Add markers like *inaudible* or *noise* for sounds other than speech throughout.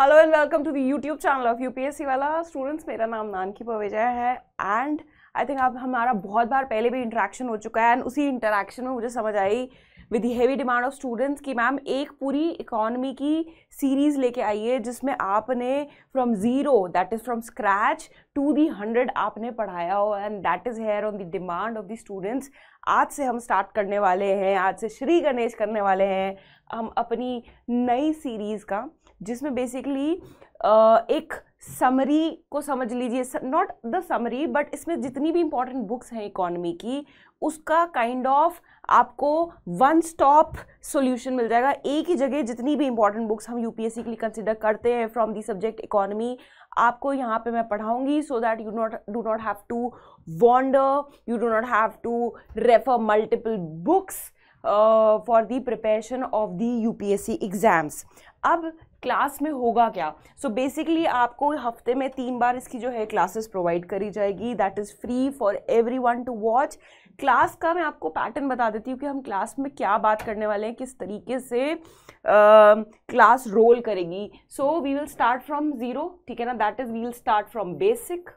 Hello and welcome to the YouTube channel of यू वाला students मेरा नाम नानकी पवेजा है एंड आई थिंक आप हमारा बहुत बार पहले भी इंटरेक्शन हो चुका है एंड उसी इंटरेक्शन में मुझे समझ आई with heavy demand of students कि मैम एक पूरी इकोनॉमी की सीरीज़ लेके आइए जिसमें आपने from zero that is from scratch to the hundred आपने पढ़ाया हो and that is here on the demand of the students आज से हम स्टार्ट करने वाले हैं आज से श्री गणेश करने वाले हैं हम अपनी नई सीरीज़ का जिसमें बेसिकली एक समरी को समझ लीजिए नॉट द समरी बट इसमें जितनी भी इम्पोर्टेंट बुक्स हैं इकोनॉमी की उसका काइंड kind ऑफ of आपको वन स्टॉप सॉल्यूशन मिल जाएगा एक ही जगह जितनी भी इंपॉर्टेंट बुक्स हम यूपीएससी के लिए कंसिडर करते हैं फ्रॉम दी सब्जेक्ट इकोनॉमी आपको यहाँ पे मैं पढ़ाऊंगी so that you not do not have to wonder you do not have to refer multiple books for the preparation of the C exams अब क्लास में होगा क्या सो so बेसिकली आपको हफ्ते में तीन बार इसकी जो है क्लासेस प्रोवाइड करी जाएगी that is free for everyone to watch class का मैं आपको पैटर्न बता देती हूँ कि हम क्लास में क्या बात करने वाले हैं किस तरीके से क्लास uh, रोल करेगी so we will start from zero ठीक है ना that is we will start from basic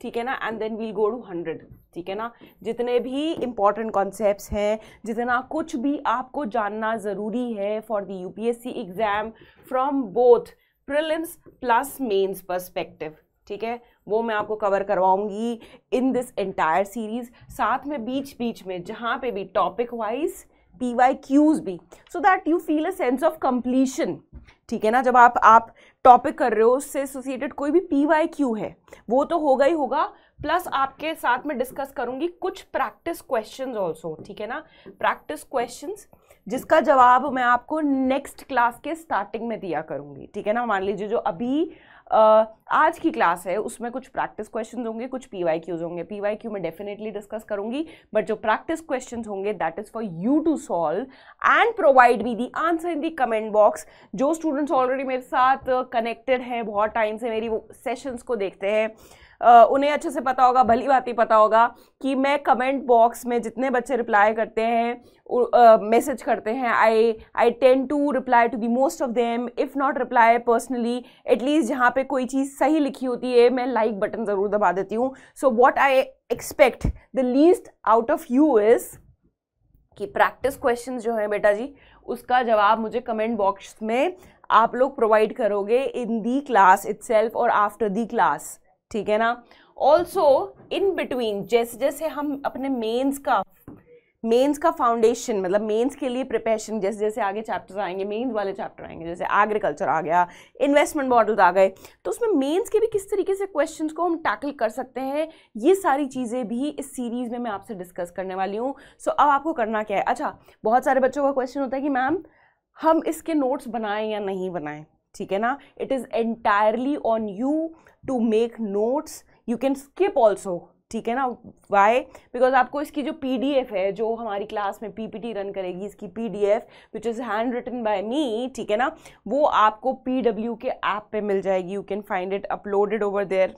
ठीक है ना and then we'll go to hundred ठीक है ना जितने भी इम्पॉर्टेंट कॉन्सेप्ट हैं जितना कुछ भी आपको जानना ज़रूरी है for the C exam from both prelims plus mains perspective ठीक है वो मैं आपको कवर करवाऊंगी इन दिस एंटायर सीरीज़ साथ में बीच बीच में जहाँ पे भी topic wise P Y Qs भी so that you feel a sense of completion ठीक है ना जब आप आप टॉपिक कर रहे हो उससे एसोसिएटेड कोई भी पी वाई क्यू है वो तो होगा ही होगा प्लस आपके साथ में डिस्कस करूंगी कुछ प्रैक्टिस क्वेश्चंस आल्सो ठीक है ना प्रैक्टिस क्वेश्चंस जिसका जवाब मैं आपको नेक्स्ट क्लास के स्टार्टिंग में दिया करूंगी ठीक है ना मान लीजिए जो अभी आज की क्लास है उसमें कुछ प्रैक्टिस क्वेश्चन होंगे कुछ पी वाई क्यूज होंगे पी वाई क्यू में डेफिनेटली डिस्कस करूंगी बट जो प्रैक्टिस क्वेश्चन होंगे that is for you to solve and provide me the answer in the comment box जो स्टूडेंट्स ऑलरेडी मेरे साथ कनेक्टेड हैं बहुत टाइम से मेरी वो सेशंस को देखते हैं उन्हें अच्छे से पता होगा भली बात ही पता होगा कि मैं कमेंट बॉक्स में जितने बच्चे रिप्लाई करते हैं मैसेज करते हैं I I tend to reply to the most of them if not reply personally at least जहाँ पे कोई चीज़ सही लिखी होती है मैं लाइक like बटन ज़रूर दबा देती हूँ so what I expect the least out of you is कि प्रैक्टिस क्वेश्चन जो हैं बेटा जी उसका जवाब मुझे कमेंट बॉक्स में आप लोग प्रोवाइड करोगे इन दी क्लास इट्सल्फ और आफ्टर दी क्लास ठीक है ना ऑल्सो इन बिटवीन जैसे जैसे हम अपने मेन्स का मेन्स का फाउंडेशन मतलब मेन्स के लिए प्रिपरेशन जैसे जैसे आगे चैप्टर्स आएंगे मेन्स वाले चैप्टर आएंगे जैसे एग्रीकल्चर आ गया इन्वेस्टमेंट मॉडल्स आ गए तो उसमें मेन्स के भी किस तरीके से क्वेश्चंस को हम टैकल कर सकते हैं ये सारी चीज़ें भी इस सीरीज़ में मैं आपसे डिस्कस करने वाली हूँ सो so, अब आपको करना क्या है अच्छा बहुत सारे बच्चों का क्वेश्चन होता है कि मैम हम इसके नोट्स बनाएं या नहीं बनाएं ठीक है ना it is entirely on you to make notes you can skip also ठीक है ना वाई बिकॉज आपको इसकी जो पी डी एफ है जो हमारी क्लास में पी पी टी रन करेगी इसकी P D F which is handwritten by me ठीक है ना वो आपको पी डब्ल्यू के ऐप पे मिल जाएगी you can find it uploaded over there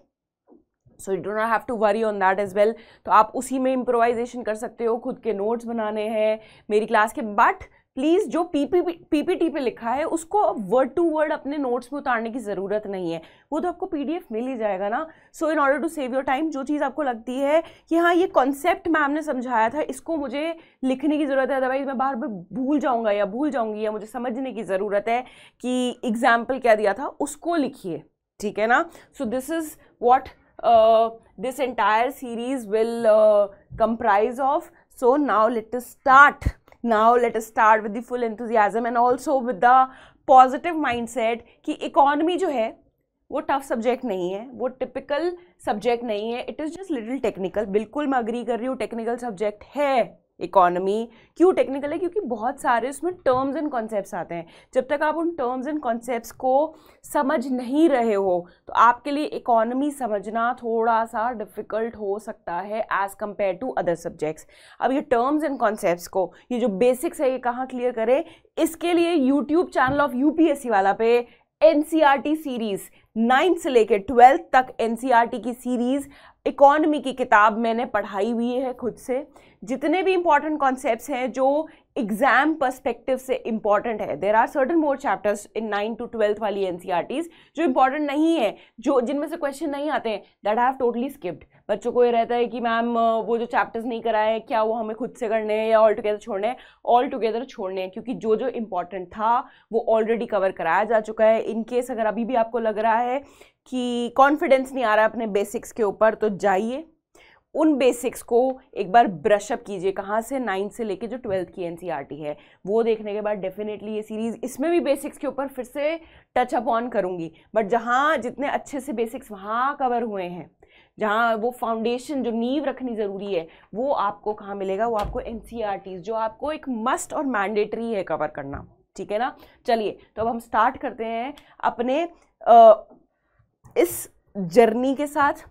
so you do not have to worry on that is well तो आप उसी में इम्प्रोवाइजेशन कर सकते हो खुद के नोट्स बनाने हैं मेरी क्लास के बट प्लीज़ जो पीपीटी पीपीटी पे लिखा है उसको अब वर्ड टू वर्ड अपने नोट्स में उतारने की ज़रूरत नहीं है वो तो आपको पीडीएफ मिल ही जाएगा ना so in order to save your time जो चीज़ आपको लगती है कि हाँ ये कॉन्सेप्ट मैम ने समझाया था इसको मुझे लिखने की ज़रूरत है अदरवाइज मैं बार बार भूल जाऊँगा या भूल जाऊँगी या मुझे समझने की ज़रूरत है कि एग्जाम्पल क्या दिया था उसको लिखिए ठीक है ना so this is what this entire series will comprise of so now let start now let us start with the full enthusiasm and also with the positive mindset कि इकॉनमी जो है वो टफ सब्जेक्ट नहीं है वो typical subject नहीं है it is just little technical बिल्कुल मैं अग्री कर रही हूँ टेक्निकल सब्जेक्ट है इकोनॉमी क्यों टेक्निकल है क्योंकि बहुत सारे उसमें टर्म्स एंड कॉन्सेप्ट्स आते हैं जब तक आप उन टर्म्स एंड कॉन्सेप्ट्स को समझ नहीं रहे हो तो आपके लिए इकोनॉमी समझना थोड़ा सा डिफ़िकल्ट हो सकता है as compare to other subjects अब ये टर्म्स एंड कॉन्सेप्ट्स को ये जो बेसिक्स है ये कहाँ क्लियर करें इसके लिए यूट्यूब चैनल ऑफ यू वाला पे एन सीरीज़ नाइन्थ से लेकर ट्वेल्थ तक एन e की सीरीज़ इकॉनमी की किताब मैंने पढ़ाई हुई है खुद से जितने भी इम्पॉर्टेंट कॉन्सेप्ट हैं जो एग्जाम पर्सपेक्टिव से इम्पॉर्टेंट है there are certain more chapters in nine to twelfth वाली एन e जो इम्पॉर्टेंट नहीं है जो जिनमें से क्वेश्चन नहीं आते हैं दैट हैव टोटली स्किप्ड बच्चों को ये रहता है कि मैम वो जो चैप्टर्स नहीं कराए हैं क्या वो हमें खुद से करने हैं या ऑल टुगेदर छोड़ने हैं ऑल टुगेदर छोड़ने हैं क्योंकि जो जो इंपॉर्टेंट था वो ऑलरेडी कवर कराया जा चुका है इन केस अगर अभी भी आपको लग रहा है कि कॉन्फिडेंस नहीं आ रहा है अपने बेसिक्स के ऊपर तो जाइए उन बेसिक्स को एक बार ब्रशअप कीजिए कहाँ से नाइन्थ से लेके जो ट्वेल्थ की एनसीईआरटी e है वो देखने के बाद डेफिनेटली ये सीरीज़ इसमें भी बेसिक्स के ऊपर फिर से टच अप ऑन करूँगी बट जहाँ जितने अच्छे से बेसिक्स वहाँ कवर हुए हैं जहाँ वो फाउंडेशन जो नींव रखनी ज़रूरी है वो आपको कहाँ मिलेगा वो आपको एन e जो आपको एक मस्ट और मैंडेटरी है कवर करना ठीक है ना चलिए तो अब हम स्टार्ट करते हैं अपने आ, इस जर्नी के साथ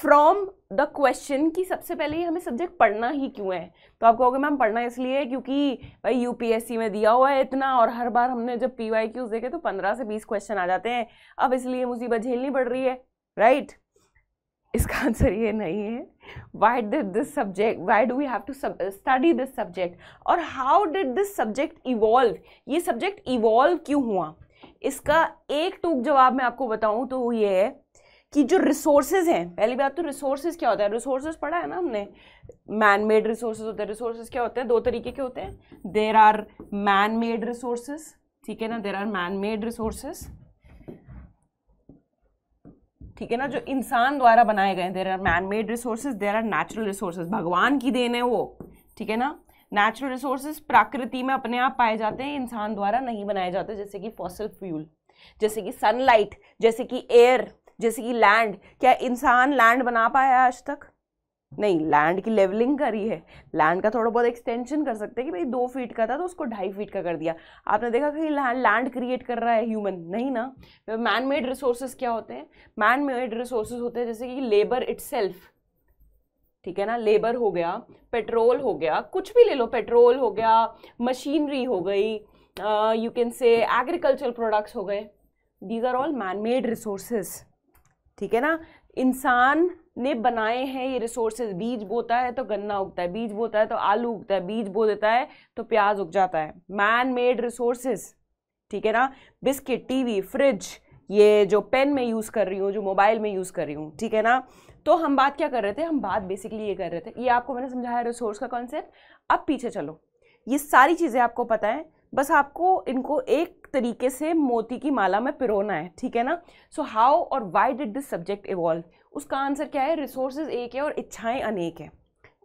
फ्रॉम द क्वेश्चन कि सबसे पहले ही हमें सब्जेक्ट पढ़ना ही क्यों है तो आप कहोगे मैम पढ़ना इसलिए है क्योंकि भाई यूपीएससी में दिया हुआ है इतना और हर बार हमने जब पी वाई क्यूज देखे तो पंद्रह से बीस क्वेश्चन आ जाते हैं अब इसलिए मुसीबत झेलनी पड़ रही है राइट right? इसका आंसर ये नहीं है why did this subject why do we have to study this subject और how did this subject evolve ये सब्जेक्ट इवॉल्व क्यों हुआ इसका एक टूक जवाब मैं आपको बताऊं तो ये है कि जो रिसोर्सेज हैं पहली बात तो रिसोर्सेज क्या होता है रिसोर्सेज पढ़ा है ना हमने मैन मेड रिसोर्सेज होते हैं रिसोर्सेज क्या होते हैं दो तरीके के होते हैं there are man made resources ठीक है ना there are man made resources ठीक है ना जो इंसान द्वारा बनाए गए there are man made resources there are natural resources भगवान की देन है वो ठीक है ना नेचुरल रिसोर्सेज प्रकृति में अपने आप पाए जाते हैं इंसान द्वारा नहीं बनाए जाते जैसे कि फॉसिल फ्यूल जैसे कि सनलाइट जैसे कि एयर जैसे कि लैंड क्या इंसान लैंड बना पाया आज तक नहीं लैंड की लेवलिंग करी है लैंड का थोड़ा बहुत एक्सटेंशन कर सकते हैं कि भाई दो फीट का था तो उसको ढाई फीट का कर दिया आपने देखा कि लैंड क्रिएट कर रहा है ह्यूमन नहीं ना मैन मेड रिसोर्सेज क्या होते हैं मैन मेड रिसोर्सेज होते हैं जैसे कि लेबर इट ठीक है ना लेबर हो गया पेट्रोल हो गया कुछ भी ले लो पेट्रोल हो गया मशीनरी हो गई you can say agriculture products हो गए these are all man made resources ठीक है ना इंसान ने बनाए हैं ये रिसोर्सेज बीज बोता है तो गन्ना उगता है बीज बोता है तो आलू उगता है बीज बो देता है तो प्याज उग जाता है मैन मेड रिसोर्सेज ठीक है ना बिस्किट टीवी फ्रिज ये जो पेन में यूज़ कर रही हूँ जो मोबाइल में यूज़ कर रही हूँ ठीक है ना तो हम बात क्या कर रहे थे हम बात बेसिकली ये कर रहे थे ये आपको मैंने समझाया रिसोर्स का कॉन्सेप्ट अब पीछे चलो ये सारी चीज़ें आपको पता है बस आपको इनको एक तरीके से मोती की माला में पिरोना है ठीक है ना सो हाउ और why did this subject evolve उसका आंसर क्या है रिसोर्सेज एक है और इच्छाएं अनेक है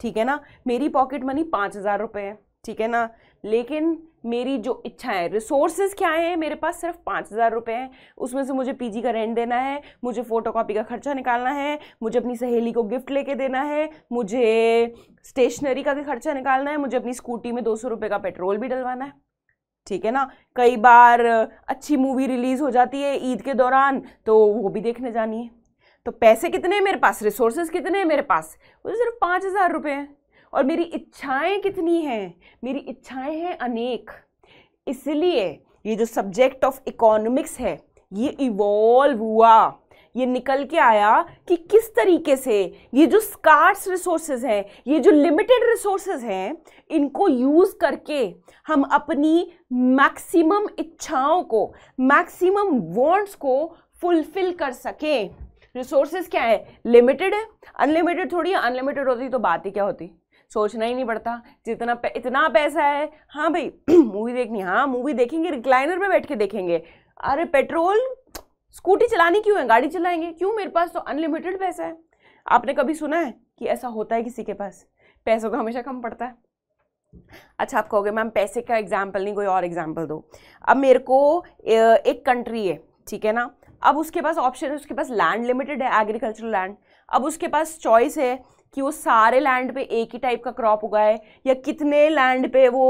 ठीक है ना मेरी पॉकेट मनी पाँच हज़ार रुपये है ठीक है ना लेकिन मेरी जो इच्छा है रिसोर्सेज क्या है मेरे पास सिर्फ पाँच हज़ार रुपये हैं उसमें से मुझे पीजी का रेंट देना है मुझे फोटोकॉपी का खर्चा निकालना है मुझे अपनी सहेली को गिफ्ट लेके देना है मुझे स्टेशनरी का भी खर्चा निकालना है मुझे अपनी स्कूटी में दो सौ रुपये का पेट्रोल भी डलवाना है ठीक है ना कई बार अच्छी मूवी रिलीज़ हो जाती है ईद के दौरान तो वो भी देखने जानी है तो पैसे कितने हैं मेरे पास रिसोर्सेज कितने हैं मेरे पास वो तो सिर्फ पाँच हज़ार रुपये हैं और मेरी इच्छाएं कितनी हैं मेरी इच्छाएं हैं अनेक इसलिए ये जो सब्जेक्ट ऑफ इकोनॉमिक्स है ये इवॉल्व हुआ ये निकल के आया कि किस तरीके से ये जो स्कार्स रिसोर्सेज हैं ये जो लिमिटेड रिसोर्सेज हैं इनको यूज़ करके हम अपनी मैक्सिमम इच्छाओं को मैक्सिमम वांट्स को फुलफिल कर सकें रिसोर्सेज क्या है लिमिटेड है अनलिमिटेड थोड़ी अनलिमिटेड होती तो बात ही क्या होती सोचना ही नहीं पड़ता जितना इतना पैसा है हाँ भाई मूवी *clears throat* देखनी हाँ मूवी देखेंगे रिक्लाइनर पर बैठ के देखेंगे अरे पेट्रोल स्कूटी चलानी क्यों है गाड़ी चलाएंगे क्यों मेरे पास तो अनलिमिटेड पैसा है आपने कभी सुना है कि ऐसा होता है किसी के पास पैसों का हमेशा कम पड़ता है अच्छा आप कहोगे मैम पैसे का एग्जाम्पल नहीं कोई और एग्जाम्पल दो अब मेरे को एक कंट्री है ठीक है ना अब उसके पास ऑप्शन है उसके पास लैंड लिमिटेड है एग्रीकल्चरल लैंड अब उसके पास चॉइस है कि वो सारे लैंड पे एक ही टाइप का क्रॉप उगाए या कितने लैंड पे वो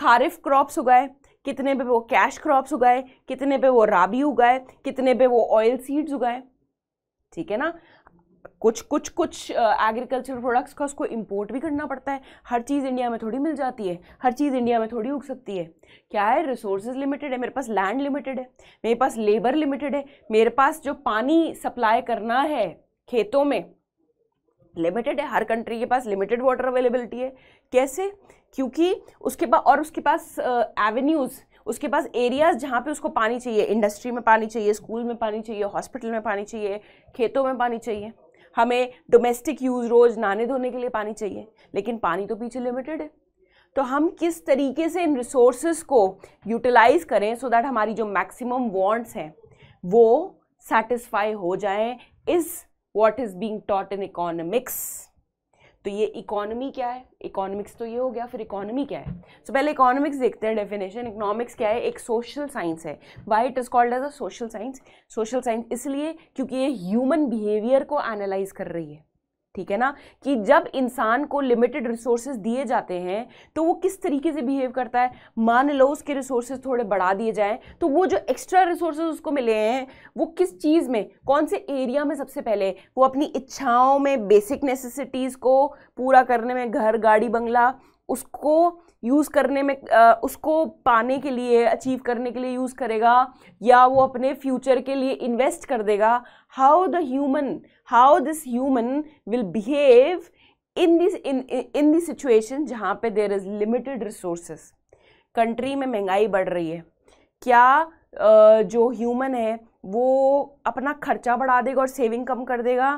खारिफ क्रॉप्स उगाए कितने पे वो कैश क्रॉप्स उगाए कितने पे वो राबी उगाए कितने पे वो ऑयल सीड्स उगाए ठीक है ना कुछ कुछ कुछ एग्रीकल्चर प्रोडक्ट्स का उसको इम्पोर्ट भी करना पड़ता है हर चीज़ इंडिया में थोड़ी मिल जाती है हर चीज़ इंडिया में थोड़ी उग सकती है क्या है रिसोर्सेज लिमिटेड है मेरे पास लैंड लिमिटेड है मेरे पास लेबर लिमिटेड है मेरे पास जो पानी सप्लाई करना है खेतों में लिमिटेड है हर कंट्री के पास लिमिटेड वाटर अवेलेबिलिटी है कैसे क्योंकि उसके पास और उसके पास एवेन्यूज़ उसके पास एरियाज़ जहाँ पे उसको पानी चाहिए इंडस्ट्री में पानी चाहिए स्कूल में पानी चाहिए हॉस्पिटल में पानी चाहिए खेतों में पानी चाहिए हमें डोमेस्टिक यूज़ रोज़ नहाने धोने के लिए पानी चाहिए लेकिन पानी तो पीछे लिमिटेड है तो हम किस तरीके से इन रिसोर्स को यूटिलाइज़ करें सो so दैट हमारी जो मैक्सिमम वॉन्ट्स हैं वो सेटिस्फाई हो जाए is what is being taught in economics तो ये इकोनॉमी क्या है इकोनॉमिक्स तो ये हो गया फिर इकोनॉमी क्या है सो so, पहले इकोनॉमिक्स देखते हैं डेफिनेशन इकोनॉमिक्स क्या है एक सोशल साइंस है why it is called as a social science social science इसलिए क्योंकि ये ह्यूमन बिहेवियर को एनालाइज कर रही है ठीक है ना कि जब इंसान को लिमिटेड रिसोर्सेज दिए जाते हैं तो वो किस तरीके से बिहेव करता है मान लो उसके रिसोर्सेज थोड़े बढ़ा दिए जाएं तो वो जो एक्स्ट्रा रिसोर्सेज उसको मिले हैं वो किस चीज़ में कौन से एरिया में सबसे पहले वो अपनी इच्छाओं में बेसिक नेसेसिटीज़ को पूरा करने में घर गाड़ी बंगला उसको यूज़ करने में आ, उसको पाने के लिए अचीव करने के लिए यूज़ करेगा या वो अपने फ्यूचर के लिए इन्वेस्ट कर देगा how the human how this human will behave in this in in this situation जहाँ पे there is limited resources country में महंगाई बढ़ रही है क्या जो ह्यूमन है वो अपना खर्चा बढ़ा देगा और सेविंग कम कर देगा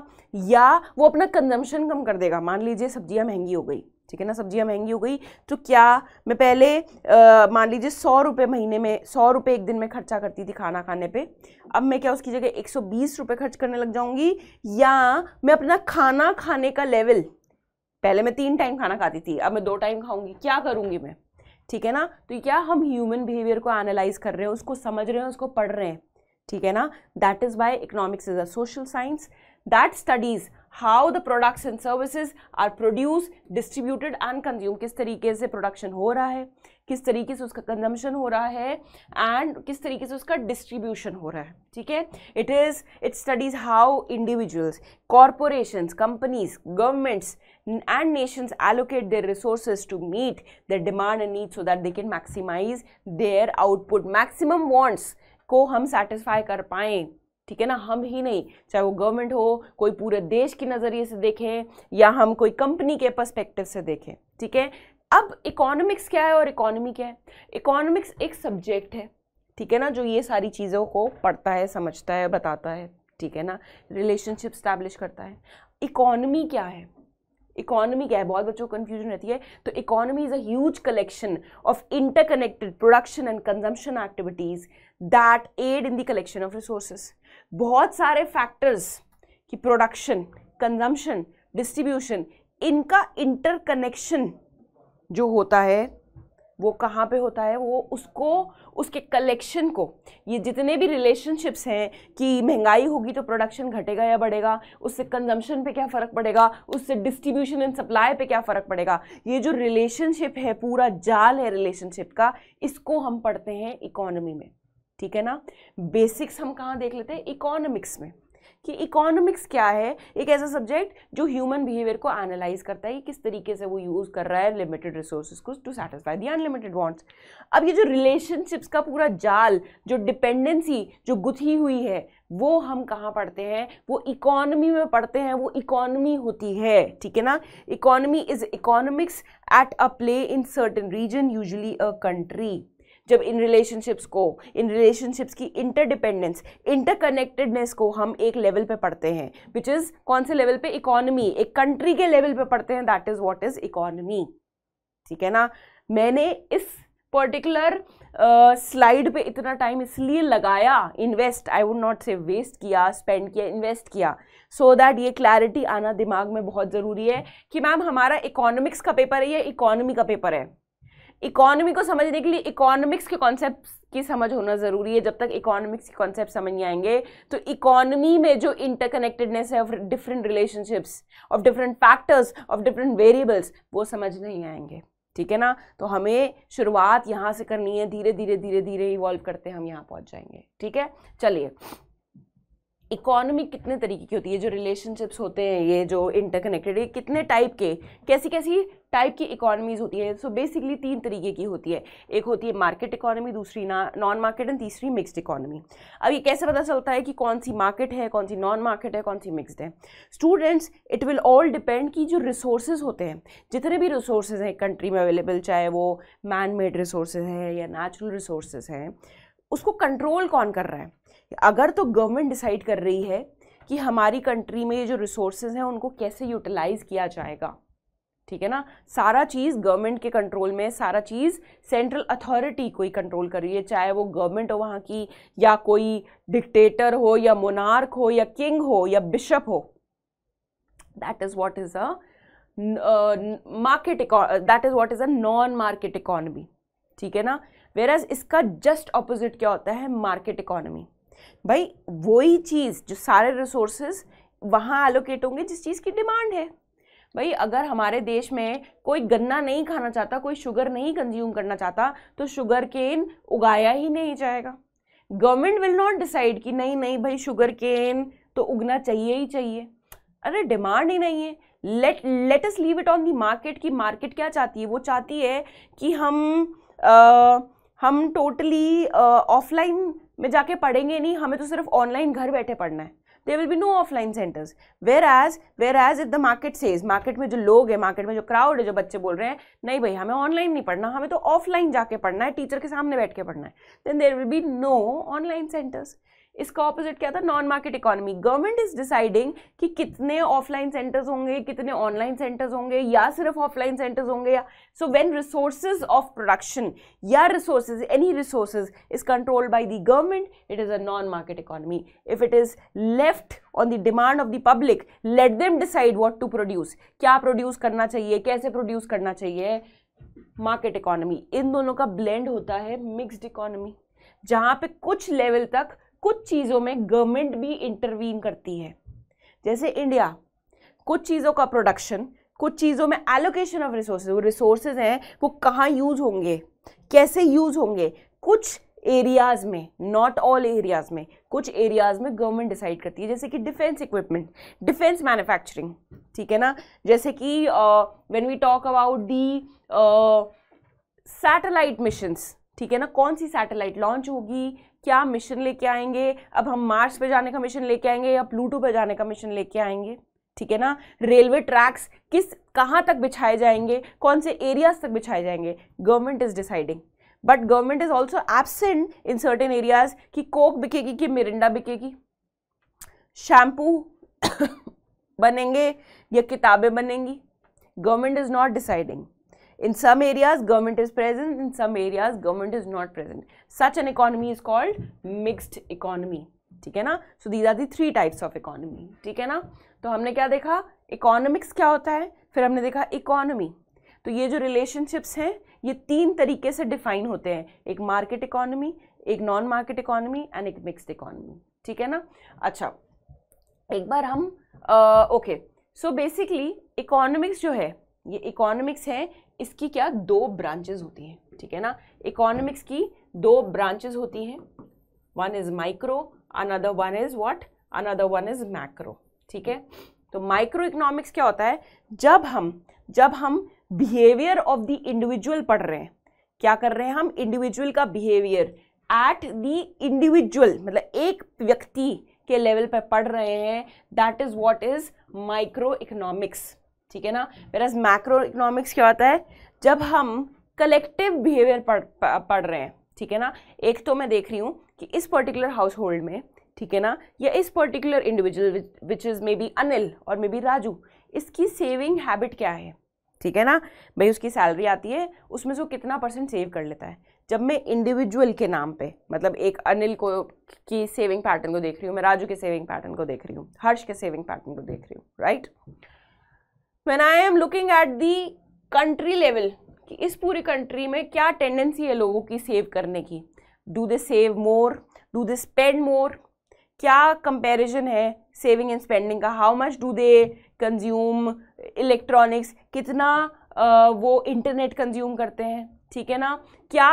या वो अपना कंजम्पशन कम कर देगा मान लीजिए सब्ज़ियाँ महंगी हो गई ठीक है ना सब्जियां महंगी हो गई तो क्या मैं पहले मान लीजिए सौ रुपये महीने में सौ रुपये एक दिन में खर्चा करती थी खाना खाने पे अब मैं क्या उसकी जगह एक सौ बीस रुपये खर्च करने लग जाऊंगी या मैं अपना खाना खाने का लेवल पहले मैं तीन टाइम खाना खाती थी अब मैं दो टाइम खाऊंगी क्या करूँगी मैं ठीक है ना तो क्या हम ह्यूमन बिहेवियर को एनालाइज कर रहे हैं उसको समझ रहे हैं उसको पढ़ रहे हैं ठीक है ना that is by economics is a social science that studies how the products and services are produce distributed and consume किस तरीके से प्रोडक्शन हो रहा है किस तरीके से उसका कंजम्पशन हो रहा है एंड किस तरीके से उसका डिस्ट्रीब्यूशन हो रहा है ठीक है it is it studies how individuals corporations companies governments and nations allocate their resource to meet the demand and need so that they can maximise their output maximum wants को हम सेटिस्फाई कर पाएँ ठीक है ना हम ही नहीं चाहे वो गवर्नमेंट हो कोई पूरे देश की नज़रिए से देखें या हम कोई कंपनी के पर्सपेक्टिव से देखें ठीक है अब इकोनॉमिक्स क्या है और इकोनॉमी क्या है इकोनॉमिक्स एक सब्जेक्ट है ठीक है ना जो ये सारी चीज़ों को पढ़ता है समझता है बताता है ठीक है ना रिलेशनशिप स्टैब्लिश करता है इकोनॉमी क्या है इकोनॉमी क्या है बहुत बच्चों को कन्फ्यूजन रहती है तो economy is a huge collection of interconnected production and consumption activities that aid in the collection of resources बहुत सारे फैक्टर्स कि प्रोडक्शन कंजम्पशन डिस्ट्रीब्यूशन इनका इंटरकनेक्शन जो होता है वो कहाँ पे होता है वो उसको उसके कलेक्शन को ये जितने भी रिलेशनशिप्स हैं कि महंगाई होगी तो प्रोडक्शन घटेगा या बढ़ेगा उससे कंजम्पशन पे क्या फ़र्क पड़ेगा उससे डिस्ट्रीब्यूशन एंड सप्लाई पे क्या फ़र्क पड़ेगा ये जो रिलेशनशिप है पूरा जाल है रिलेशनशिप का इसको हम पढ़ते हैं इकोनॉमी में ठीक है ना बेसिक्स हम कहाँ देख लेते हैं इकोनॉमिक्स में कि इकोनॉमिक्स क्या है एक ऐसा सब्जेक्ट जो ह्यूमन बिहेवियर को एनालाइज करता है कि किस तरीके से वो यूज़ कर रहा है लिमिटेड रिसोर्सेज को to satisfy the unlimited wants अब ये जो रिलेशनशिप्स का पूरा जाल जो डिपेंडेंसी जो गुथी हुई है वो हम कहाँ पढ़ते हैं वो इकोनॉमी में पढ़ते हैं वो इकोनॉमी होती है ठीक है ना economy is economics at a play in certain region usually a country जब इन रिलेशनशिप्स को इन रिलेशनशिप्स की इंटरडिपेंडेंस इंटरकनेक्टेडनेस को हम एक लेवल पे पढ़ते हैं विच इज़ कौन से लेवल पे इकोनॉमी एक कंट्री के लेवल पे पढ़ते हैं that is what is economy ठीक है ना मैंने इस पर्टिकुलर स्लाइड uh, पे इतना टाइम इसलिए लगाया invest I would not say waste किया स्पेंड किया इन्वेस्ट किया सो so दैट ये क्लैरिटी आना दिमाग में बहुत ज़रूरी है कि मैम हमारा इकोनॉमिक्स का पेपर है या इकोनॉमी का पेपर है इकोनॉमी को समझने के लिए इकोनॉमिक्स के कॉन्सेप्ट की समझ होना ज़रूरी है जब तक इकोनॉमिक्स के कॉन्सेप्ट समझ नहीं आएंगे तो इकोनॉमी में जो इंटरकनेक्टेडनेस है of different relationships of different factors of different variables वो समझ नहीं आएंगे ठीक है ना तो हमें शुरुआत यहाँ से करनी है धीरे धीरे धीरे धीरे इवॉल्व करते हम यहाँ पहुँच जाएंगे ठीक है चलिए इकोनॉमी कितने तरीके की होती है जो रिलेशनशिप्स होते हैं ये जो इंटरकनेक्टेड ये कितने टाइप के कैसी कैसी टाइप की इकोनॉमीज होती है सो so बेसिकली तीन तरीके की होती है एक होती है मार्केट इकोनॉमी दूसरी ना नॉन मार्केट एंड तीसरी मिक्सड इकोनॉमी अब ये कैसे पता चलता है कि कौन सी मार्केट है कौन सी नॉन मार्केट है कौन सी मिक्सड है students it will all depend कि जो रिसोर्सेज होते हैं जितने भी रिसोर्सेज हैं कंट्री में अवेलेबल चाहे वो मैन मेड रिसोर्सेज हैं या नेचुरल रिसोर्सेज हैं उसको कंट्रोल कौन कर रहा है अगर तो गवर्नमेंट डिसाइड कर रही है कि हमारी कंट्री में ये जो रिसोर्सेज हैं उनको कैसे यूटिलाइज़ किया जाएगा ठीक है ना सारा चीज़ गवर्नमेंट के कंट्रोल में सारा चीज़ सेंट्रल अथॉरिटी कोई कंट्रोल कर रही है चाहे वो गवर्नमेंट हो वहाँ की या कोई डिक्टेटर हो या मोनार्क हो या किंग हो या बिशप हो that is what is a market that is what is a non market economy ठीक है ना वेर इसका जस्ट अपोजिट क्या होता है मार्केट इकॉनमी भाई वही चीज़ जो सारे रिसोर्सेज वहाँ एलोकेट होंगे जिस चीज़ की डिमांड है भाई अगर हमारे देश में कोई गन्ना नहीं खाना चाहता कोई शुगर नहीं कंज्यूम करना चाहता तो शुगर केन उगाया ही नहीं जाएगा गवर्नमेंट विल नॉट डिसाइड कि नहीं नहीं भाई शुगर केन तो उगना चाहिए ही चाहिए अरे डिमांड ही नहीं है let us leave it on the market कि मार्केट क्या चाहती है वो चाहती है कि हम आ, हम टोटली ऑफलाइन में जाके पढ़ेंगे नहीं हमें तो सिर्फ ऑनलाइन घर बैठे पढ़ना है there will be no offline centres whereas whereas if the market says market में जो लोग हैं मार्केट में जो क्राउड है जो बच्चे बोल रहे हैं नहीं भाई हमें ऑनलाइन नहीं पढ़ना हमें तो ऑफलाइन जाके पढ़ना है टीचर के सामने बैठ के पढ़ना है then there will be no online centres इसका ऑपोजिट क्या था non market economy government is deciding कि कितने ऑफलाइन सेंटर्स होंगे कितने ऑनलाइन सेंटर्स होंगे या सिर्फ ऑफलाइन सेंटर्स होंगे या so when resources of production या resources any resources is controlled by the government it is a non market economy if it is left on the demand of the public let them decide what to produce क्या produce करना चाहिए कैसे produce करना चाहिए market economy in दोनों का blend होता है मिक्सड इकोनॉमी जहाँ पे कुछ लेवल तक कुछ चीज़ों में गवर्नमेंट भी इंटरवीन करती है जैसे इंडिया कुछ चीज़ों का प्रोडक्शन कुछ चीज़ों में एलोकेशन ऑफ रिसोर्स वो रिसोर्सेज हैं वो कहाँ यूज़ होंगे कैसे यूज़ होंगे कुछ एरियाज़ में नॉट ऑल एरियाज़ में कुछ एरियाज़ में गवर्नमेंट डिसाइड करती है जैसे कि डिफेंस इक्विपमेंट डिफेंस मैन्युफैक्चरिंग ठीक है ना जैसे कि when we talk about the satellite missions ठीक है ना कौन सी सैटेलाइट लॉन्च होगी क्या मिशन लेके आएंगे अब हम मार्स पे जाने का मिशन लेके आएंगे या प्लूटो पे जाने का मिशन लेके आएंगे ठीक है ना रेलवे ट्रैक्स किस कहाँ तक बिछाए जाएंगे कौन से एरियाज तक बिछाए जाएंगे government is deciding but government is also absent in certain areas कि कोक बिकेगी कि मिरिंडा बिकेगी शैम्पू *coughs* बनेंगे या किताबें बनेंगी government is not deciding In some areas, government is present. In some areas, government is not present. Such an economy is called mixed economy. ठीक है ना so these are the three types of economy ठीक है ना तो हमने क्या देखा इकोनॉमिक्स क्या होता है फिर हमने देखा इकोनॉमी तो ये जो रिलेशनशिप्स हैं ये तीन तरीके से डिफाइन होते हैं एक मार्केट इकोनॉमी एक नॉन मार्केट इकोनॉमी एंड एक मिक्स्ड इकोनॉमी ठीक है ना अच्छा एक बार हम ओके सो बेसिकली इकोनॉमिक्स जो है ये इकोनॉमिक्स है इसकी क्या दो ब्रांचेज होती हैं ठीक है ना इकोनॉमिक्स की दो ब्रांचेज होती हैं one is micro another one is what another one is macro ठीक है तो माइक्रो इकोनॉमिक्स क्या होता है जब हम जब हम बिहेवियर ऑफ द इंडिविजुअल पढ़ रहे हैं क्या कर रहे हैं हम इंडिविजुअल का बिहेवियर एट द इंडिविजुअल मतलब एक व्यक्ति के लेवल पर पढ़ रहे हैं that is what is microeconomics ठीक है ना मेरा मैक्रो इकोनॉमिक्स क्या होता है जब हम कलेक्टिव बिहेवियर पढ़ पढ़ रहे हैं ठीक है ना एक तो मैं देख रही हूँ कि इस पर्टिकुलर हाउस होल्ड में ठीक है ना या इस particular individual which is maybe Anil और मे बी राजू इसकी सेविंग हैबिट क्या है ठीक है ना भाई उसकी सैलरी आती है उसमें से वो कितना परसेंट सेव कर लेता है जब मैं इंडिविजुअल के नाम पे मतलब एक अनिल को की सेविंग पैटर्न को देख रही हूँ मैं राजू के सेविंग पैटर्न को देख रही हूँ हर्ष के सेविंग पैटर्न को देख रही हूँ right right? When I am looking at the country level कि इस पूरी कंट्री में क्या टेंडेंसी है लोगों की सेव करने की do they save more do they spend more क्या कंपैरिजन है सेविंग एंड स्पेंडिंग का how much do they consume electronics कितना uh, वो इंटरनेट कंज्यूम करते हैं ठीक है ना क्या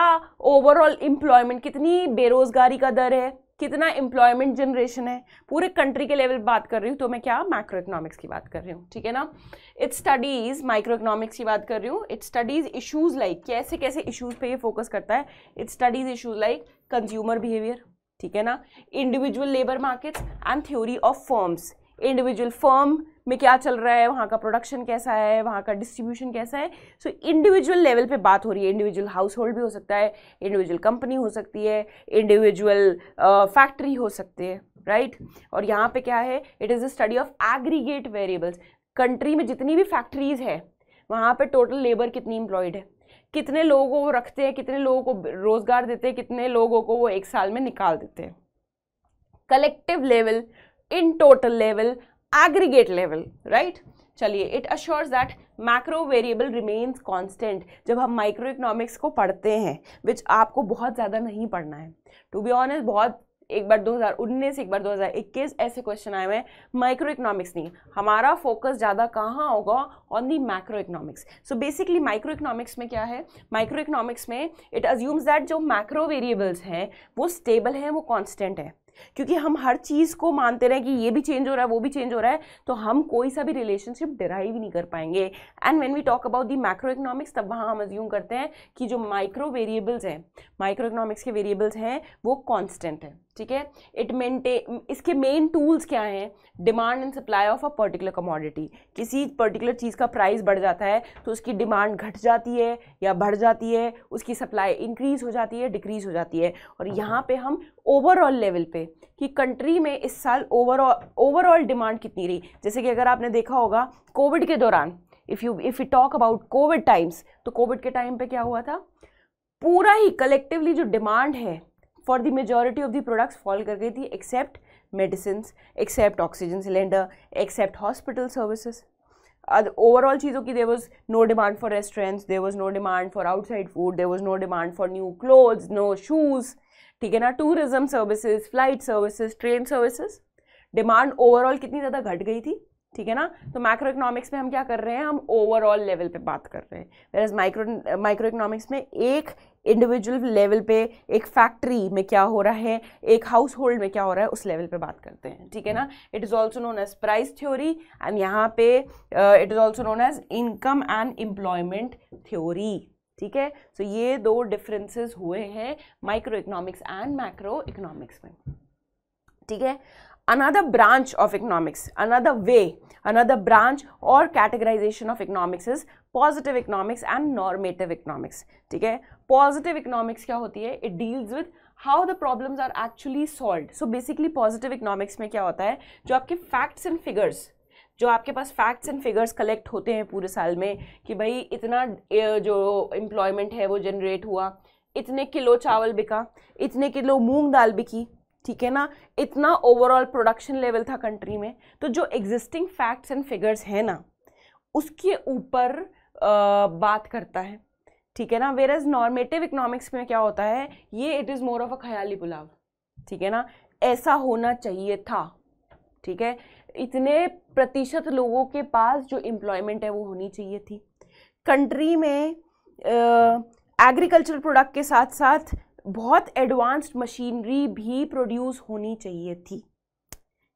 ओवरऑल एम्प्लॉयमेंट कितनी बेरोज़गारी का दर है कितना एम्प्लॉयमेंट जनरेशन है पूरे कंट्री के लेवल बात कर रही हूँ तो मैं क्या माइक्रो इकोनॉमिक्स की बात कर रही हूँ ठीक है ना इट स्टडीज़ माइक्रो इकोनॉमिक्स की बात कर रही हूँ इट स्टडीज़ इशूज़ लाइक कैसे कैसे इशूज़ पे ये फोकस करता है it studies issues like consumer behaviour ठीक है ना individual labour markets and theory of firms individual firm में क्या चल रहा है वहाँ का प्रोडक्शन कैसा है वहाँ का डिस्ट्रीब्यूशन कैसा है सो इंडिविजुअल लेवल पे बात हो रही है इंडिविजुअल हाउस होल्ड भी हो सकता है इंडिविजुअल कंपनी हो सकती है इंडिविजुअल फैक्ट्री हो सकती है राइट right? और यहाँ पे क्या है it is the study of aggregate variables country में जितनी भी फैक्ट्रीज़ है वहाँ पर टोटल लेबर कितनी एम्प्लॉयड है कितने लोगों को रखते हैं कितने लोगों को रोज़गार देते हैं कितने लोगों को वो एक साल में निकाल देते हैं collective level in total level aggregate level right चलिए it assures that macro variable remains constant जब हम माइक्रो इकोनॉमिक्स को पढ़ते हैं विच आपको बहुत ज़्यादा नहीं पढ़ना है टू बी ऑनेस्ट बहुत एक बार 2019 एक बार 2021 ऐसे क्वेश्चन आए हुए हैं माइक्रो इकोनॉमिक्स नहीं हमारा फोकस ज़्यादा कहाँ होगा on the macro economics so basically micro economics में क्या है माइक्रो इकोनॉमिक्स में इट अज्यूम्स दैट जो मैक्रो वेरिएबल्स हैं वो स्टेबल हैं वो कॉन्स्टेंट है क्योंकि हम हर चीज़ को मानते रहे कि ये भी चेंज हो रहा है वो भी चेंज हो रहा है तो हम कोई सा भी रिलेशनशिप डिराइव नहीं कर पाएंगे and when we talk about the micro economics तब वहाँ हम अज्यूम करते हैं कि जो माइक्रो वेरिएबल्स हैं माइक्रो इकोनॉमिक्स के वेरिएबल्स हैं वो कॉन्स्टेंट है ठीक है इट मेंटेन इसके मेन टूल्स क्या हैं demand and supply of a particular commodity किसी पर्टिकुलर चीज़ का प्राइस बढ़ जाता है तो उसकी डिमांड घट जाती है या बढ़ जाती है उसकी सप्लाई इंक्रीज़ हो जाती है डिक्रीज़ हो जाती है और यहाँ पे हम ओवरऑल लेवल पे कि कंट्री में इस साल ओवरऑल ओवरऑल डिमांड कितनी रही जैसे कि अगर आपने देखा होगा कोविड के दौरान if you if you talk about COVID times तो कोविड के टाइम पे क्या हुआ था पूरा ही कलेक्टिवली जो डिमांड है for the majority of the products fall कर गई थी except medicine except oxygen cylinder except hospital services overall चीज़ों की there was no demand for restaurants there was no demand for outside food there was no demand for new cloth no shoes ठीक है ना tourism services flight services train services demand overall कितनी ज़्यादा घट गई थी ठीक है ना तो माइक्रो इकोनॉमिक्स में हम क्या कर रहे हैं हम ओवरऑल लेवल पे बात कर रहे हैं वेरज माइक्रो माइक्रो इकोनॉमिक्स में एक इंडिविजुअल लेवल पे एक फैक्ट्री में क्या हो रहा है एक हाउस होल्ड में क्या हो रहा है उस लेवल पे बात करते हैं ठीक है ना it is also known as price theory and यहाँ पे it is also known as income and employment theory ठीक है सो ये दो डिफरेंसेस हुए हैं micro economics and macro economics में ठीक है another branch of economics another way another branch और categorisation of economics is positive economics and normative economics ठीक है पॉजिटिव इकोनॉमिक्स क्या होती है it deals with how the problems are actually solved so basically positive economics में क्या होता है जो आपके फैक्ट्स एंड फिगर्स जो आपके पास फैक्ट्स एंड फिगर्स कलेक्ट होते हैं पूरे साल में कि भाई इतना जो एम्प्लॉयमेंट है वो जनरेट हुआ इतने किलो चावल बिका इतने किलो मूंग दाल बिकी ठीक है ना इतना ओवरऑल प्रोडक्शन लेवल था कंट्री में तो जो एग्जिस्टिंग फैक्ट्स एंड फिगर्स हैं ना उसके ऊपर बात करता है ठीक है ना वेर एज नॉर्मेटिव इकोनॉमिक्स में क्या होता है ये it is more of a ख्याली पुलाव ठीक है ना ऐसा होना चाहिए था ठीक है इतने प्रतिशत लोगों के पास जो एम्प्लॉयमेंट है वो होनी चाहिए थी कंट्री में एग्रीकल्चर प्रोडक्ट के साथ साथ बहुत एडवांस्ड मशीनरी भी प्रोड्यूस होनी चाहिए थी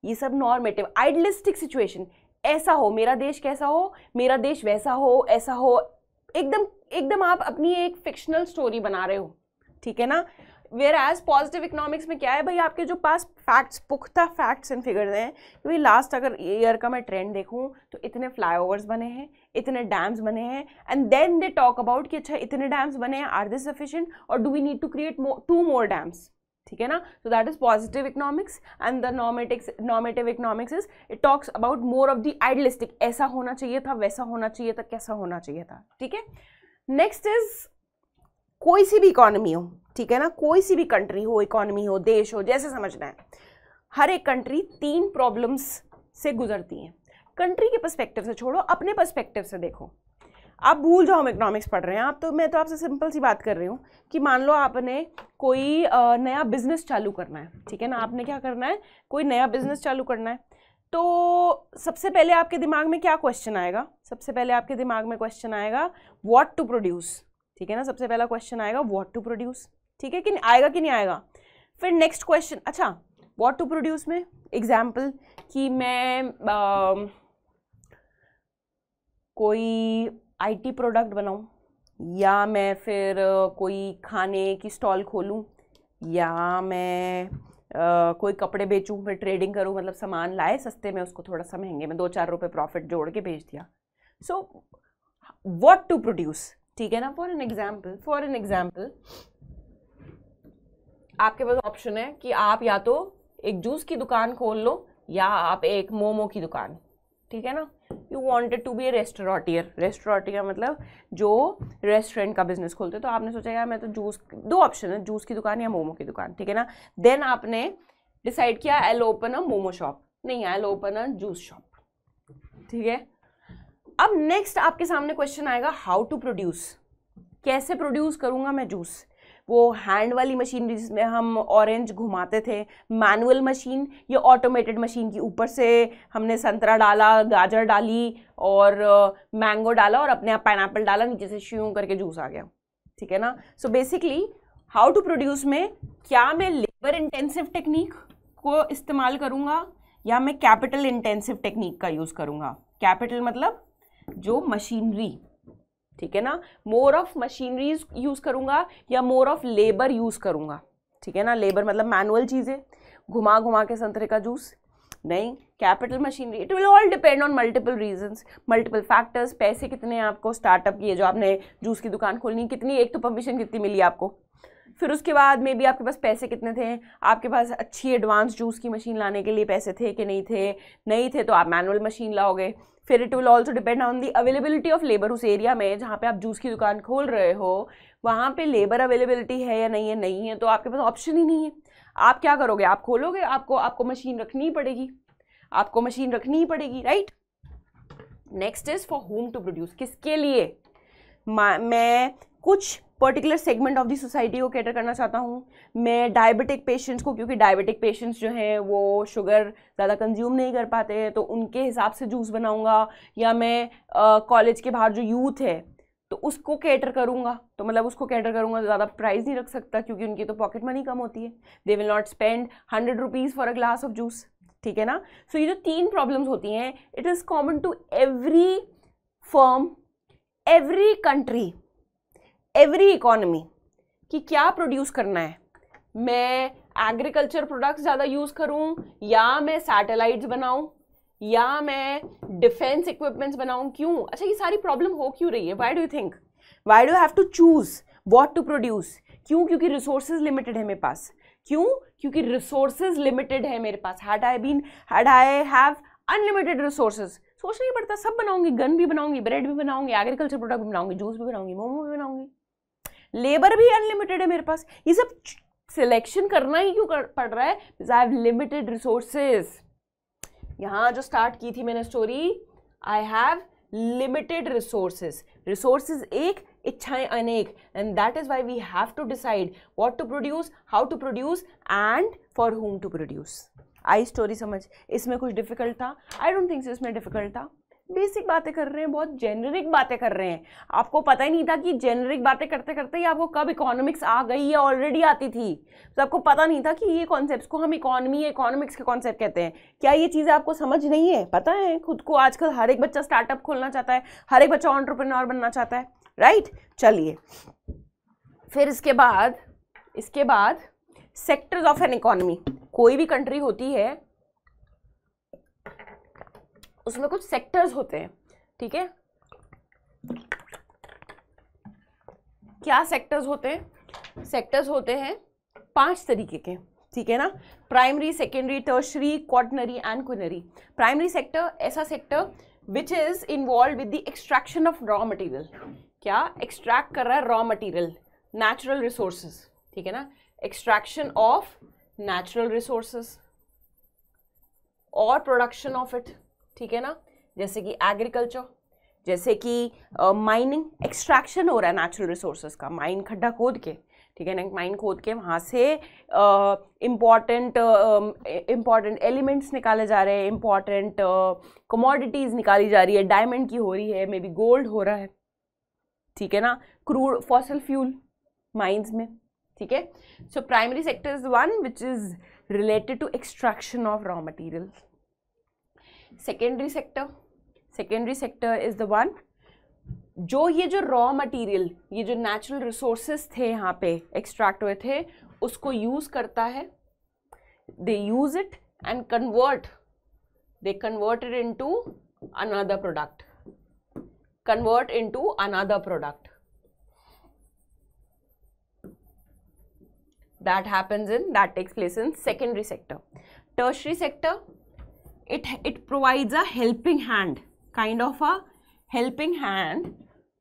ये सब नॉर्मेटिव आइडलिस्टिक सिचुएशन ऐसा हो मेरा देश कैसा हो मेरा देश वैसा हो ऐसा हो एकदम एकदम आप अपनी एक फिक्शनल स्टोरी बना रहे हो ठीक है ना वेयर एज पॉजिटिव इकोनॉमिक्स में क्या है भाई आपके जो पास फैक्ट्स पुख्ता फैक्ट्स एंड फिगर्स हैं कि भाई लास्ट अगर ईयर का मैं ट्रेंड देखूँ तो इतने फ्लाईओवर्स बने हैं इतने डैम्स बने हैं and then they talk about कि अच्छा इतने डैम्स बने हैं आर दे सफिशियंट और do we need to create two more dams ठीक है ना so that is positive economics and the normatics normative economics is it talks about more of the idealistic ऐसा होना चाहिए था वैसा होना चाहिए था कैसा होना चाहिए था ठीक है नेक्स्ट इज कोई सी भी इकॉनमी हो ठीक है ना कोई सी भी कंट्री हो इकॉनमी हो देश हो जैसे समझना है हर एक कंट्री तीन प्रॉब्लम्स से गुजरती है कंट्री के पर्सपेक्टिव से छोड़ो अपने पर्सपेक्टिव से देखो आप भूल जाओ हम इकोनॉमिक्स पढ़ रहे हैं आप तो मैं तो आपसे सिंपल सी बात कर रही हूँ कि मान लो आपने कोई नया बिजनेस चालू करना है ठीक है ना आपने क्या करना है कोई नया बिजनेस चालू करना है तो सबसे पहले आपके दिमाग में क्या क्वेश्चन आएगा सबसे पहले आपके दिमाग में क्वेश्चन आएगा व्हाट टू प्रोड्यूस ठीक है ना सबसे पहला क्वेश्चन आएगा वॉट टू प्रोड्यूस ठीक है कि आएगा कि नहीं आएगा फिर नेक्स्ट क्वेश्चन अच्छा वॉट टू प्रोड्यूस में एग्जाम्पल कि मैं आ, कोई आईटी प्रोडक्ट बनाऊं या मैं फिर कोई खाने की स्टॉल खोलूं या मैं Uh, कोई कपड़े बेचूं फिर ट्रेडिंग करूं मतलब सामान लाए सस्ते में उसको थोड़ा सा महंगे में दो चार रुपए प्रॉफिट जोड़ के बेच दिया सो वॉट टू प्रोड्यूस ठीक है ना for an example for an example आपके पास ऑप्शन है कि आप या तो एक जूस की दुकान खोल लो या आप एक मोमो की दुकान ठीक है ना you wanted to be a restauranteur restauranteur मतलब जो रेस्टोरेंट का बिजनेस खोलते हैं तो आपने सोचा यार मैं तो जूस दो ऑप्शन है जूस की दुकान या मोमो की दुकान ठीक है ना देन आपने डिसाइड किया I'll open a momo shop नहीं I'll open a juice shop ठीक है अब नेक्स्ट आपके सामने क्वेश्चन आएगा हाउ टू प्रोड्यूस कैसे प्रोड्यूस करूँगा मैं जूस वो हैंड वाली मशीन जिसमें हम ऑरेंज घुमाते थे मैनुअल मशीन या ऑटोमेटेड मशीन की ऊपर से हमने संतरा डाला गाजर डाली और मैंगो डाला और अपने आप पाइन डाला नीचे से श्यू करके जूस आ गया ठीक है ना so basically how to produce में क्या मैं लेबर इंटेंसिव टेक्निक को इस्तेमाल करूँगा या मैं कैपिटल इंटेंसिव टेक्निक का यूज़ करूँगा कैपिटल मतलब जो मशीनरी ठीक है ना मोर ऑफ मशीनरी यूज़ करूंगा या मोर ऑफ लेबर यूज़ करूंगा ठीक है ना लेबर मतलब मैनुअल चीज़ें घुमा घुमा के संतरे का जूस नहीं capital machinery it will all depend on multiple reasons multiple factors पैसे कितने हैं आपको स्टार्टअप किए जो आपने जूस की दुकान खोलनी कितनी एक तो परमिशन कितनी मिली आपको फिर उसके बाद मे भी आपके पास पैसे कितने थे आपके पास अच्छी एडवांस जूस की मशीन लाने के लिए पैसे थे कि नहीं थे नहीं थे तो आप मैनुअल मशीन लाओगे फिर it will also depend on the availability of labour उस एरिया में जहाँ पे आप जूस की दुकान खोल रहे हो वहाँ पे लेबर अवेलेबिलिटी है या नहीं है नहीं है तो आपके पास ऑप्शन ही नहीं है आप क्या करोगे आप खोलोगे आपको आपको मशीन रखनी ही पड़ेगी आपको मशीन रखनी ही पड़ेगी right next is for whom to produce किसके लिए मैं कुछ particular segment of the society को कैटर करना चाहता हूँ मैं डायबिटिक पेशेंट्स को क्योंकि डायबिटिक पेशेंट्स जो हैं वो शुगर ज़्यादा कंज्यूम नहीं कर पाते हैं तो उनके हिसाब से जूस बनाऊँगा या मैं कॉलेज uh, के बाहर जो यूथ है तो उसको कैटर करूँगा तो मतलब उसको कैटर करूँगा ज़्यादा प्राइस नहीं रख सकता क्योंकि उनकी तो पॉकेट मनी कम होती है they will not spend hundred rupees for a glass of juice ठीक है ना सो so, ये जो तीन प्रॉब्लम्स होती हैं it is common to every firm every country every economy कि क्या प्रोड्यूस करना है मैं एग्रीकल्चर प्रोडक्ट्स ज़्यादा यूज़ करूँ या मैं सैटेलाइट्स बनाऊँ या मैं डिफेंस इक्विपमेंट्स बनाऊँ क्यों अच्छा ये सारी प्रॉब्लम हो क्यों रही है why do you think why do have to choose what to produce क्यों क्योंकि रिसोर्सेज लिमिटेड है मेरे पास क्यों क्योंकि रिसोर्सेज लिमिटेड है मेरे पास had I been had I have unlimited resources सोचना ही पड़ता सब बनाऊंगी गन भी बनाऊंगी ब्रेड भी बनाऊंगी एग्रीकल्चर प्रोडक्ट भी बनाऊंगी जूस भी बनाऊंगी मोमो भी बनाऊंगी लेबर भी अनलिमिटेड है मेरे पास ये सब सिलेक्शन करना ही क्यों कर, पड़ रहा है आई हैव लिमिटेड रिसोर्सेज यहाँ जो स्टार्ट की थी मैंने story I have limited resources resources एक इच्छाएं अनेक and that is why we have to decide what to produce how to produce and for whom to produce I story समझ इसमें कुछ डिफिकल्ट था आई डोंट थिंक इसमें difficult था basic बातें कर रहे हैं बहुत जेनरिक बातें कर रहे हैं आपको पता ही नहीं था कि जेनरिक बातें करते करते ही आपको कब इकोनॉमिक्स आ गई या ऑलरेडी आती थी तो आपको पता नहीं था कि ये कॉन्सेप्ट को हम इकोनॉमी या इकोनॉमिक्स के कॉन्सेप्ट कहते हैं क्या ये चीज़ें आपको समझ नहीं है पता है खुद को आजकल हर एक बच्चा स्टार्टअप खोलना चाहता है हर एक बच्चा ऑन्टरप्रनोर बनना चाहता है राइट चलिए फिर इसके बाद इसके बाद सेक्टर्स ऑफ एन इकोनॉमी कोई भी कंट्री होती है उसमें कुछ सेक्टर्स होते हैं ठीक है क्या सेक्टर्स होते हैं सेक्टर्स होते हैं पांच तरीके के ठीक है ना primary secondary tertiary quaternary and quinary primary sector ऐसा sector which is involve with the extraction of raw material क्या एक्सट्रैक्ट कर रहा है रॉ मटेरियल नेचुरल रिसोर्सेज ठीक है ना एक्सट्रैक्शन ऑफ नेचुरल रिसोर्सेज और प्रोडक्शन ऑफ इट ठीक है ना जैसे कि एग्रीकल्चर जैसे कि माइनिंग uh, एक्सट्रैक्शन हो रहा है नेचुरल रिसोर्सेज का माइन खड्ढा खोद के ठीक है ना माइन खोद के वहाँ से इम्पॉर्टेंट इम्पॉर्टेंट एलिमेंट्स निकाले जा रहे हैं इम्पॉर्टेंट कमोडिटीज़ निकाली जा रही है डायमंड की हो रही है मे बी गोल्ड हो रहा है ठीक है ना क्रूड फॉसल फ्यूल माइंस में ठीक है so primary sector is one which is related to extraction of raw materials secondary sector secondary sector is the one जो ये जो रॉ मटेरियल ये जो नेचुरल रिसोर्सेस थे यहाँ पे एक्सट्रैक्ट हुए थे उसको यूज़ करता है they use it and convert they convert into another product convert into another product that happens in that takes place in secondary sector tertiary sector it it provides a helping hand kind of a helping hand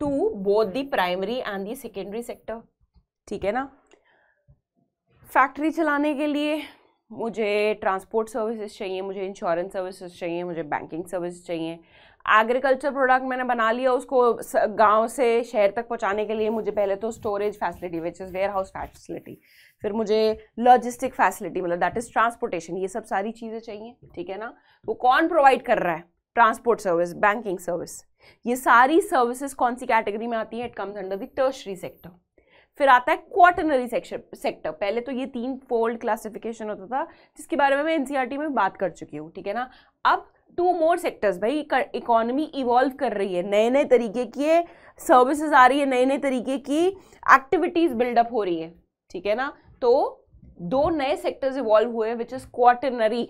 to both the primary and the secondary sector theek hai na factory chalane ke liye मुझे transport services चाहिए मुझे insurance services चाहिए मुझे banking services चाहिए agriculture product मैंने बना लिया उसको गांव से शहर तक पहुंचाने के लिए मुझे पहले तो storage facility which is warehouse facility फिर मुझे लॉजिस्टिक फैसिलिटी मतलब दैट इज़ ट्रांसपोर्टेशन ये सब सारी चीज़ें चाहिए ठीक है ना वो कौन प्रोवाइड कर रहा है ट्रांसपोर्ट सर्विस बैंकिंग सर्विस ये सारी सर्विसेज कौन सी कैटेगरी में आती है it comes under the tertiary sector फिर आता है क्वार्टनरी सेक्टर पहले तो ये तीन फोल्ड क्लासिफिकेशन होता था जिसके बारे में मैं एनसीईआरटी e में बात कर चुकी हूँ ठीक है ना अब टू मोर सेक्टर्स भाई इकोनॉमी इवॉल्व कर रही है नए नए तरीके की सर्विसेज आ रही है नए नए तरीके की एक्टिविटीज़ बिल्डअप हो रही है ठीक है ना तो दो नए सेक्टर्स इवॉल्व हुए which is quaternary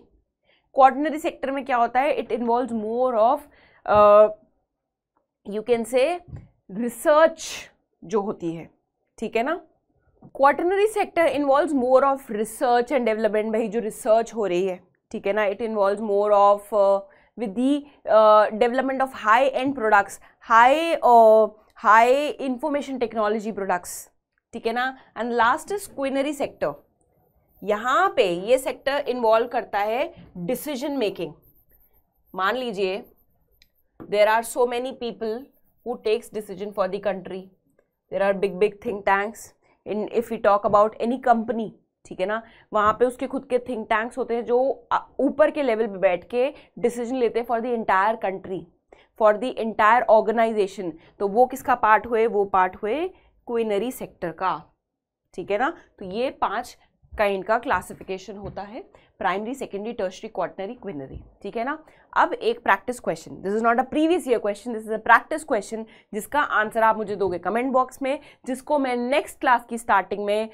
quaternary sector में क्या होता है it involve more of you can say research जो होती है ठीक है ना quaternary sector involve more of research and development भाई जो रिसर्च हो रही है ठीक है ना it involve more of with the development of high end products high high information technology products ठीक है ना and last is quinary sector यहाँ पे ये सेक्टर इन्वॉल्व करता है डिसीजन मेकिंग मान लीजिए there are so many people who takes decision for the country there are big big think tanks in if you talk about any company ठीक है ना वहाँ पे उसके खुद के थिंक टैंक्स होते हैं जो ऊपर के लेवल पे बैठ के डिसीजन लेते हैं for the entire country for the entire organisation तो वो किसका पार्ट हुए वो पार्ट हुए क्विनरी सेक्टर का ठीक है ना तो ये पांच का क्लासिफिकेशन होता है primary secondary tertiary quaternary quinary ठीक है ना अब एक practice question this is not a previous year question this is a practice question जिसका आंसर आप मुझे दोगे कमेंट बॉक्स में जिसको मैं नेक्स्ट क्लास की स्टार्टिंग में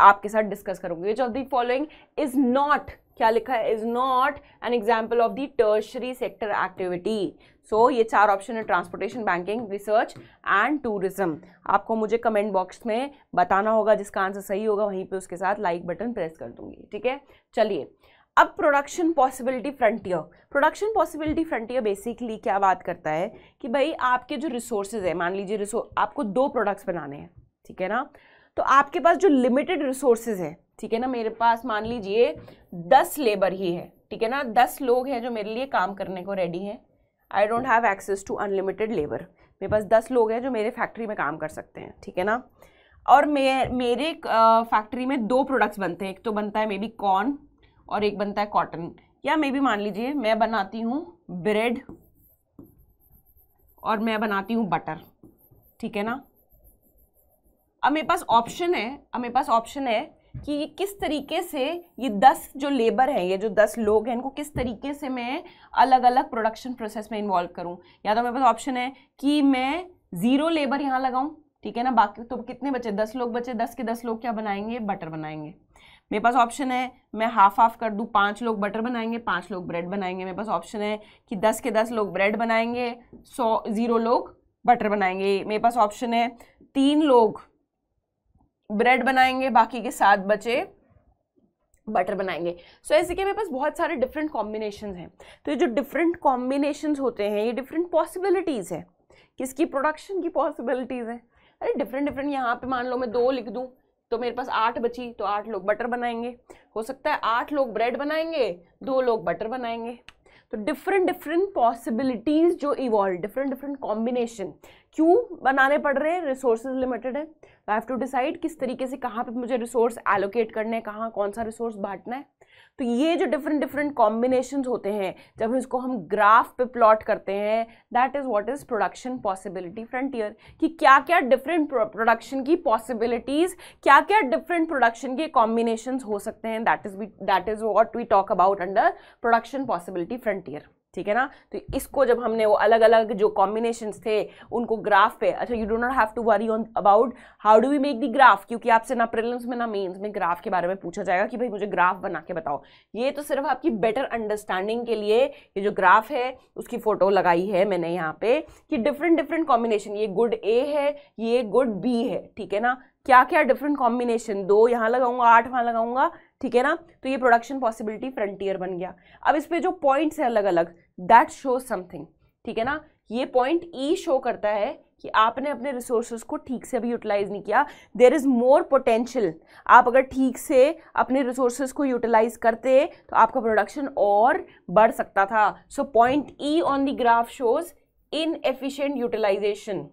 आपके साथ डिस्कस करूंगी which of the following is not क्या लिखा है is not an example of the tertiary sector activity so ये चार ऑप्शन है transportation banking research and tourism आपको मुझे कमेंट बॉक्स में बताना होगा जिसका आंसर सही होगा वहीं पे उसके साथ लाइक बटन प्रेस कर दूंगी ठीक है चलिए अब production possibility frontier production possibility frontier basically क्या बात करता है कि भाई आपके जो रिसोर्सेज है मान लीजिए रिसोर्स आपको दो प्रोडक्ट्स बनाने हैं ठीक है ना तो आपके पास जो लिमिटेड रिसोर्सेज है ठीक है ना मेरे पास मान लीजिए दस लेबर ही है ठीक है ना दस लोग हैं जो मेरे लिए काम करने को रेडी हैं I don't have access to unlimited labour मेरे पास दस लोग हैं जो मेरे फैक्ट्री में काम कर सकते हैं ठीक है ना और मे मेरे फैक्ट्री में दो प्रोडक्ट्स बनते हैं एक तो बनता है मे बी कॉर्न और एक बनता है कॉटन या मे बी मान लीजिए मैं बनाती हूँ ब्रेड और मैं बनाती हूँ बटर ठीक है ना अब मेरे पास ऑप्शन है अब मेरे पास ऑप्शन है कि ये किस तरीके से ये दस जो लेबर हैं ये जो दस लोग हैं इनको किस तरीके से मैं अलग अलग प्रोडक्शन प्रोसेस में इन्वॉल्व करूँ या तो मेरे पास ऑप्शन है कि मैं ज़ीरो लेबर यहाँ लगाऊँ ठीक है ना बाकी तो कितने बचे दस लोग बचे दस के दस लोग क्या बनाएंगे बटर बनाएंगे मेरे पास ऑप्शन है मैं हाफ हाफ कर दूँ पाँच लोग बटर बनाएंगे पाँच लोग ब्रेड बनाएंगे मेरे पास ऑप्शन है कि दस के दस लोग ब्रेड बनाएंगे सौ ज़ीरो लोग बटर बनाएंगे मेरे पास ऑप्शन है तीन लोग ब्रेड बनाएंगे बाकी के सात बचे बटर बनाएंगे सो so, ऐसे के मेरे पास बहुत सारे डिफरेंट कॉम्बिनेशन हैं तो ये जो डिफरेंट कॉम्बिनेशन होते हैं ये डिफरेंट पॉसिबिलिटीज़ है किसकी प्रोडक्शन की पॉसिबिलिटीज़ हैं अरे डिफरेंट डिफरेंट यहाँ पे मान लो मैं दो लिख दूँ तो मेरे पास आठ बची तो आठ लोग बटर बनाएंगे हो सकता है आठ लोग ब्रेड बनाएंगे दो लोग बटर बनाएंगे तो डिफरेंट डिफरेंट पॉसिबिलिटीज़ जो इवॉल्व डिफरेंट डिफरेंट कॉम्बिनेशन क्यों बनाने पड़ रहे हैं रिसोर्सेज लिमिटेड है तो आई हैव टू डिसाइड किस तरीके से कहाँ पे मुझे रिसोर्स एलोकेट करने हैं कहाँ कौन सा रिसोर्स बांटना है तो ये जो डिफरेंट डिफरेंट कॉम्बिनेशन होते हैं जब इसको हम ग्राफ पे प्लॉट करते हैं that is what is production possibility frontier कि क्या क्या डिफरेंट प्रोडक्शन की पॉसिबिलिटीज़ क्या क्या डिफरेंट प्रोडक्शन के कॉम्बिनेशन हो सकते हैं that is that is what we talk about under production possibility frontier ठीक है ना तो इसको जब हमने वो अलग अलग जो कॉम्बिनेशन थे उनको ग्राफ पे अच्छा you do not have to worry on about how do we make the graph क्योंकि आपसे ना प्रिलिम्स में ना मेंस में ग्राफ के बारे में पूछा जाएगा कि भाई मुझे ग्राफ बना के बताओ ये तो सिर्फ आपकी बेटर अंडरस्टैंडिंग के लिए ये जो ग्राफ है उसकी फ़ोटो लगाई है मैंने यहाँ पे कि डिफरेंट डिफरेंट कॉम्बिनेशन ये गुड ए है ये गुड बी है ठीक है ना क्या क्या डिफरेंट कॉम्बिनेशन दो यहाँ लगाऊंगा आठ वहाँ लगाऊंगा ठीक है ना तो ये प्रोडक्शन पॉसिबिलिटी फ्रंटियर बन गया अब इस पर जो पॉइंट्स हैं अलग अलग दैट शो समथिंग ठीक है ना ये पॉइंट ई e शो करता है कि आपने अपने रिसोर्सेज को ठीक से अभी यूटिलाइज नहीं किया देर इज़ मोर पोटेंशियल आप अगर ठीक से अपने रिसोर्सेज को यूटिलाइज करते तो आपका प्रोडक्शन और बढ़ सकता था so point E on the graph shows inefficient utilisation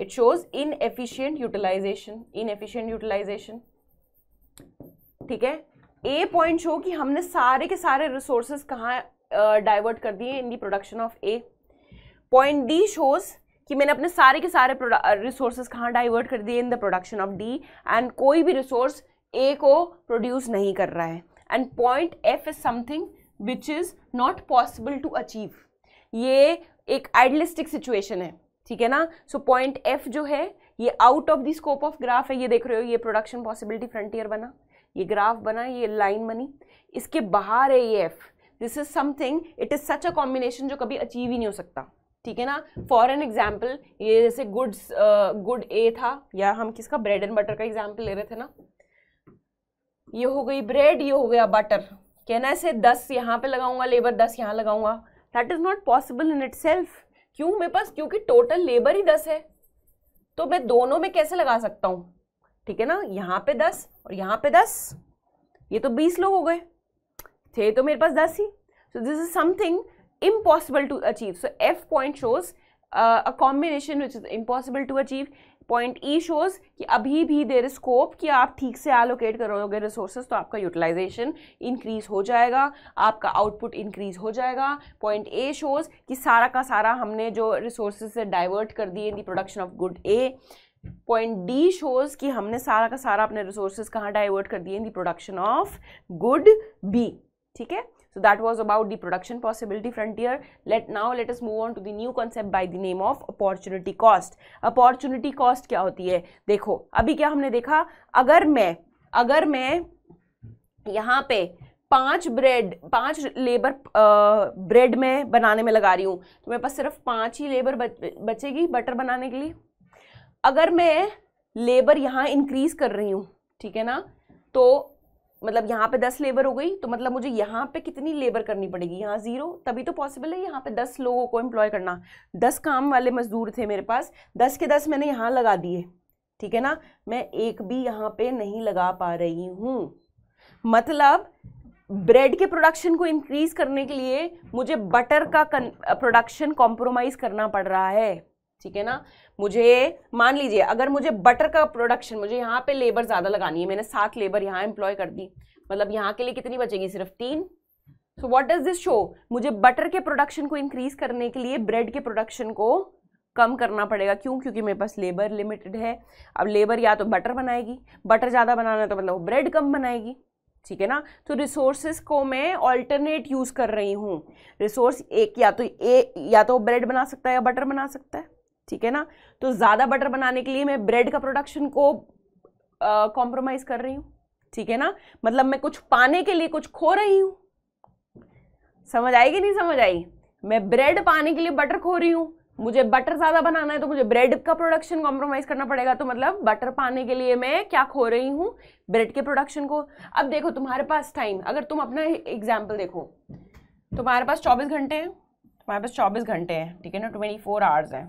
it shows inefficient utilisation inefficient utilisation ठीक है ए पॉइंट शो कि हमने सारे के सारे रिसोर्सेज कहाँ डाइवर्ट कर दिए in the production of A point D shows कि मैंने अपने सारे के सारे रिसोर्सेज कहाँ डाइवर्ट कर दिए in the production of D and कोई भी रिसोर्स ए को प्रोड्यूस नहीं कर रहा है and point F is something which is not possible to achieve ये एक आइडलिस्टिक सिचुएशन है ठीक है ना सो पॉइंट एफ जो है ये out of the scope of graph है ये देख रहे हो ये प्रोडक्शन पॉसिबिलिटी फ्रंटियर बना ये ग्राफ बना ये लाइन बनी इसके बाहर है ये F this is something it is such a combination जो कभी अचीव ही नहीं हो सकता ठीक है ना फॉर एन एग्जाम्पल ये जैसे गुड्स गुड ए था या हम किसका ब्रेड एंड बटर का एग्जाम्पल ले रहे थे ना ये हो गई ब्रेड ये हो गया बटर कहना ऐसे दस यहाँ पे लगाऊंगा लेबर दस यहाँ लगाऊंगा that is not possible in itself क्यों मेरे पास क्योंकि टोटल लेबर ही दस है तो मैं दोनों में कैसे लगा सकता हूँ ठीक है ना यहाँ पे दस और यहाँ पे दस ये तो बीस लोग हो गए थे तो मेरे पास दस ही so this is something impossible to achieve so F point shows a combination which is impossible to achieve point E shows कि अभी भी देर इज स्कोप कि आप ठीक से एलोकेट करोगे रिसोर्सेज तो आपका यूटिलाइजेशन इंक्रीज हो जाएगा आपका आउटपुट इंक्रीज हो जाएगा पॉइंट ए शोज कि सारा का सारा हमने जो रिसोर्सेज से डाइवर्ट कर दिए in the production of good A point D shows कि हमने सारा का सारा अपने रिसोर्सेज कहाँ डाइवर्ट कर दिए in the production of good B ठीक है so that was about the production possibility frontier let now let's move on to the new concept by the name of opportunity cost opportunity cost क्या होती है देखो अभी क्या हमने देखा अगर मैं अगर मैं यहाँ पे पांच ब्रेड पांच लेबर ब्रेड में बनाने में लगा रही हूँ तो मेरे पास सिर्फ पांच ही लेबर बच, बचेगी बटर बनाने के लिए अगर मैं लेबर यहाँ इंक्रीज कर रही हूँ ठीक है ना तो मतलब यहाँ पे दस लेबर हो गई तो मतलब मुझे यहाँ पे कितनी लेबर करनी पड़ेगी यहाँ ज़ीरो तभी तो पॉसिबल है यहाँ पे दस लोगों को एम्प्लॉय करना दस काम वाले मज़दूर थे मेरे पास दस के दस मैंने यहाँ लगा दिए ठीक है ना मैं एक भी यहाँ पे नहीं लगा पा रही हूँ मतलब ब्रेड के प्रोडक्शन को इंक्रीज़ करने के लिए मुझे बटर का प्रोडक्शन कॉम्प्रोमाइज़ करना पड़ रहा है ठीक है ना मुझे मान लीजिए अगर मुझे बटर का प्रोडक्शन मुझे यहाँ पे लेबर ज़्यादा लगानी है मैंने सात लेबर यहाँ एम्प्लॉय कर दी मतलब यहाँ के लिए कितनी बचेगी सिर्फ तीन so what does this show मुझे बटर के प्रोडक्शन को इंक्रीज करने के लिए ब्रेड के प्रोडक्शन को कम करना पड़ेगा क्यों क्योंकि मेरे पास लेबर लिमिटेड है अब लेबर या तो बटर बनाएगी बटर ज़्यादा बनाना है तो मतलब ब्रेड कम बनाएगी ठीक है ना तो रिसोर्सेस को मैं ऑल्टरनेट यूज़ कर रही हूँ रिसोर्स एक या तो ए या तो ब्रेड बना सकता है या बटर बना सकता है ठीक है ना तो ज़्यादा बटर बनाने के लिए मैं ब्रेड का प्रोडक्शन को कॉम्प्रोमाइज़ कर रही हूँ ठीक है ना मतलब मैं कुछ पाने के लिए कुछ खो रही हूँ समझ आई कि नहीं समझ आई मैं ब्रेड पाने के लिए बटर खो रही हूँ मुझे बटर ज़्यादा बनाना है तो मुझे ब्रेड का प्रोडक्शन कॉम्प्रोमाइज़ करना पड़ेगा तो मतलब बटर पाने के लिए मैं क्या खो रही हूँ ब्रेड के प्रोडक्शन को अब देखो तुम्हारे पास टाइम अगर तुम अपना एग्जाम्पल देखो तुम्हारे पास चौबीस घंटे हैं तुम्हारे पास चौबीस घंटे हैं ठीक है ना ट्वेंटी फोर आवर्स हैं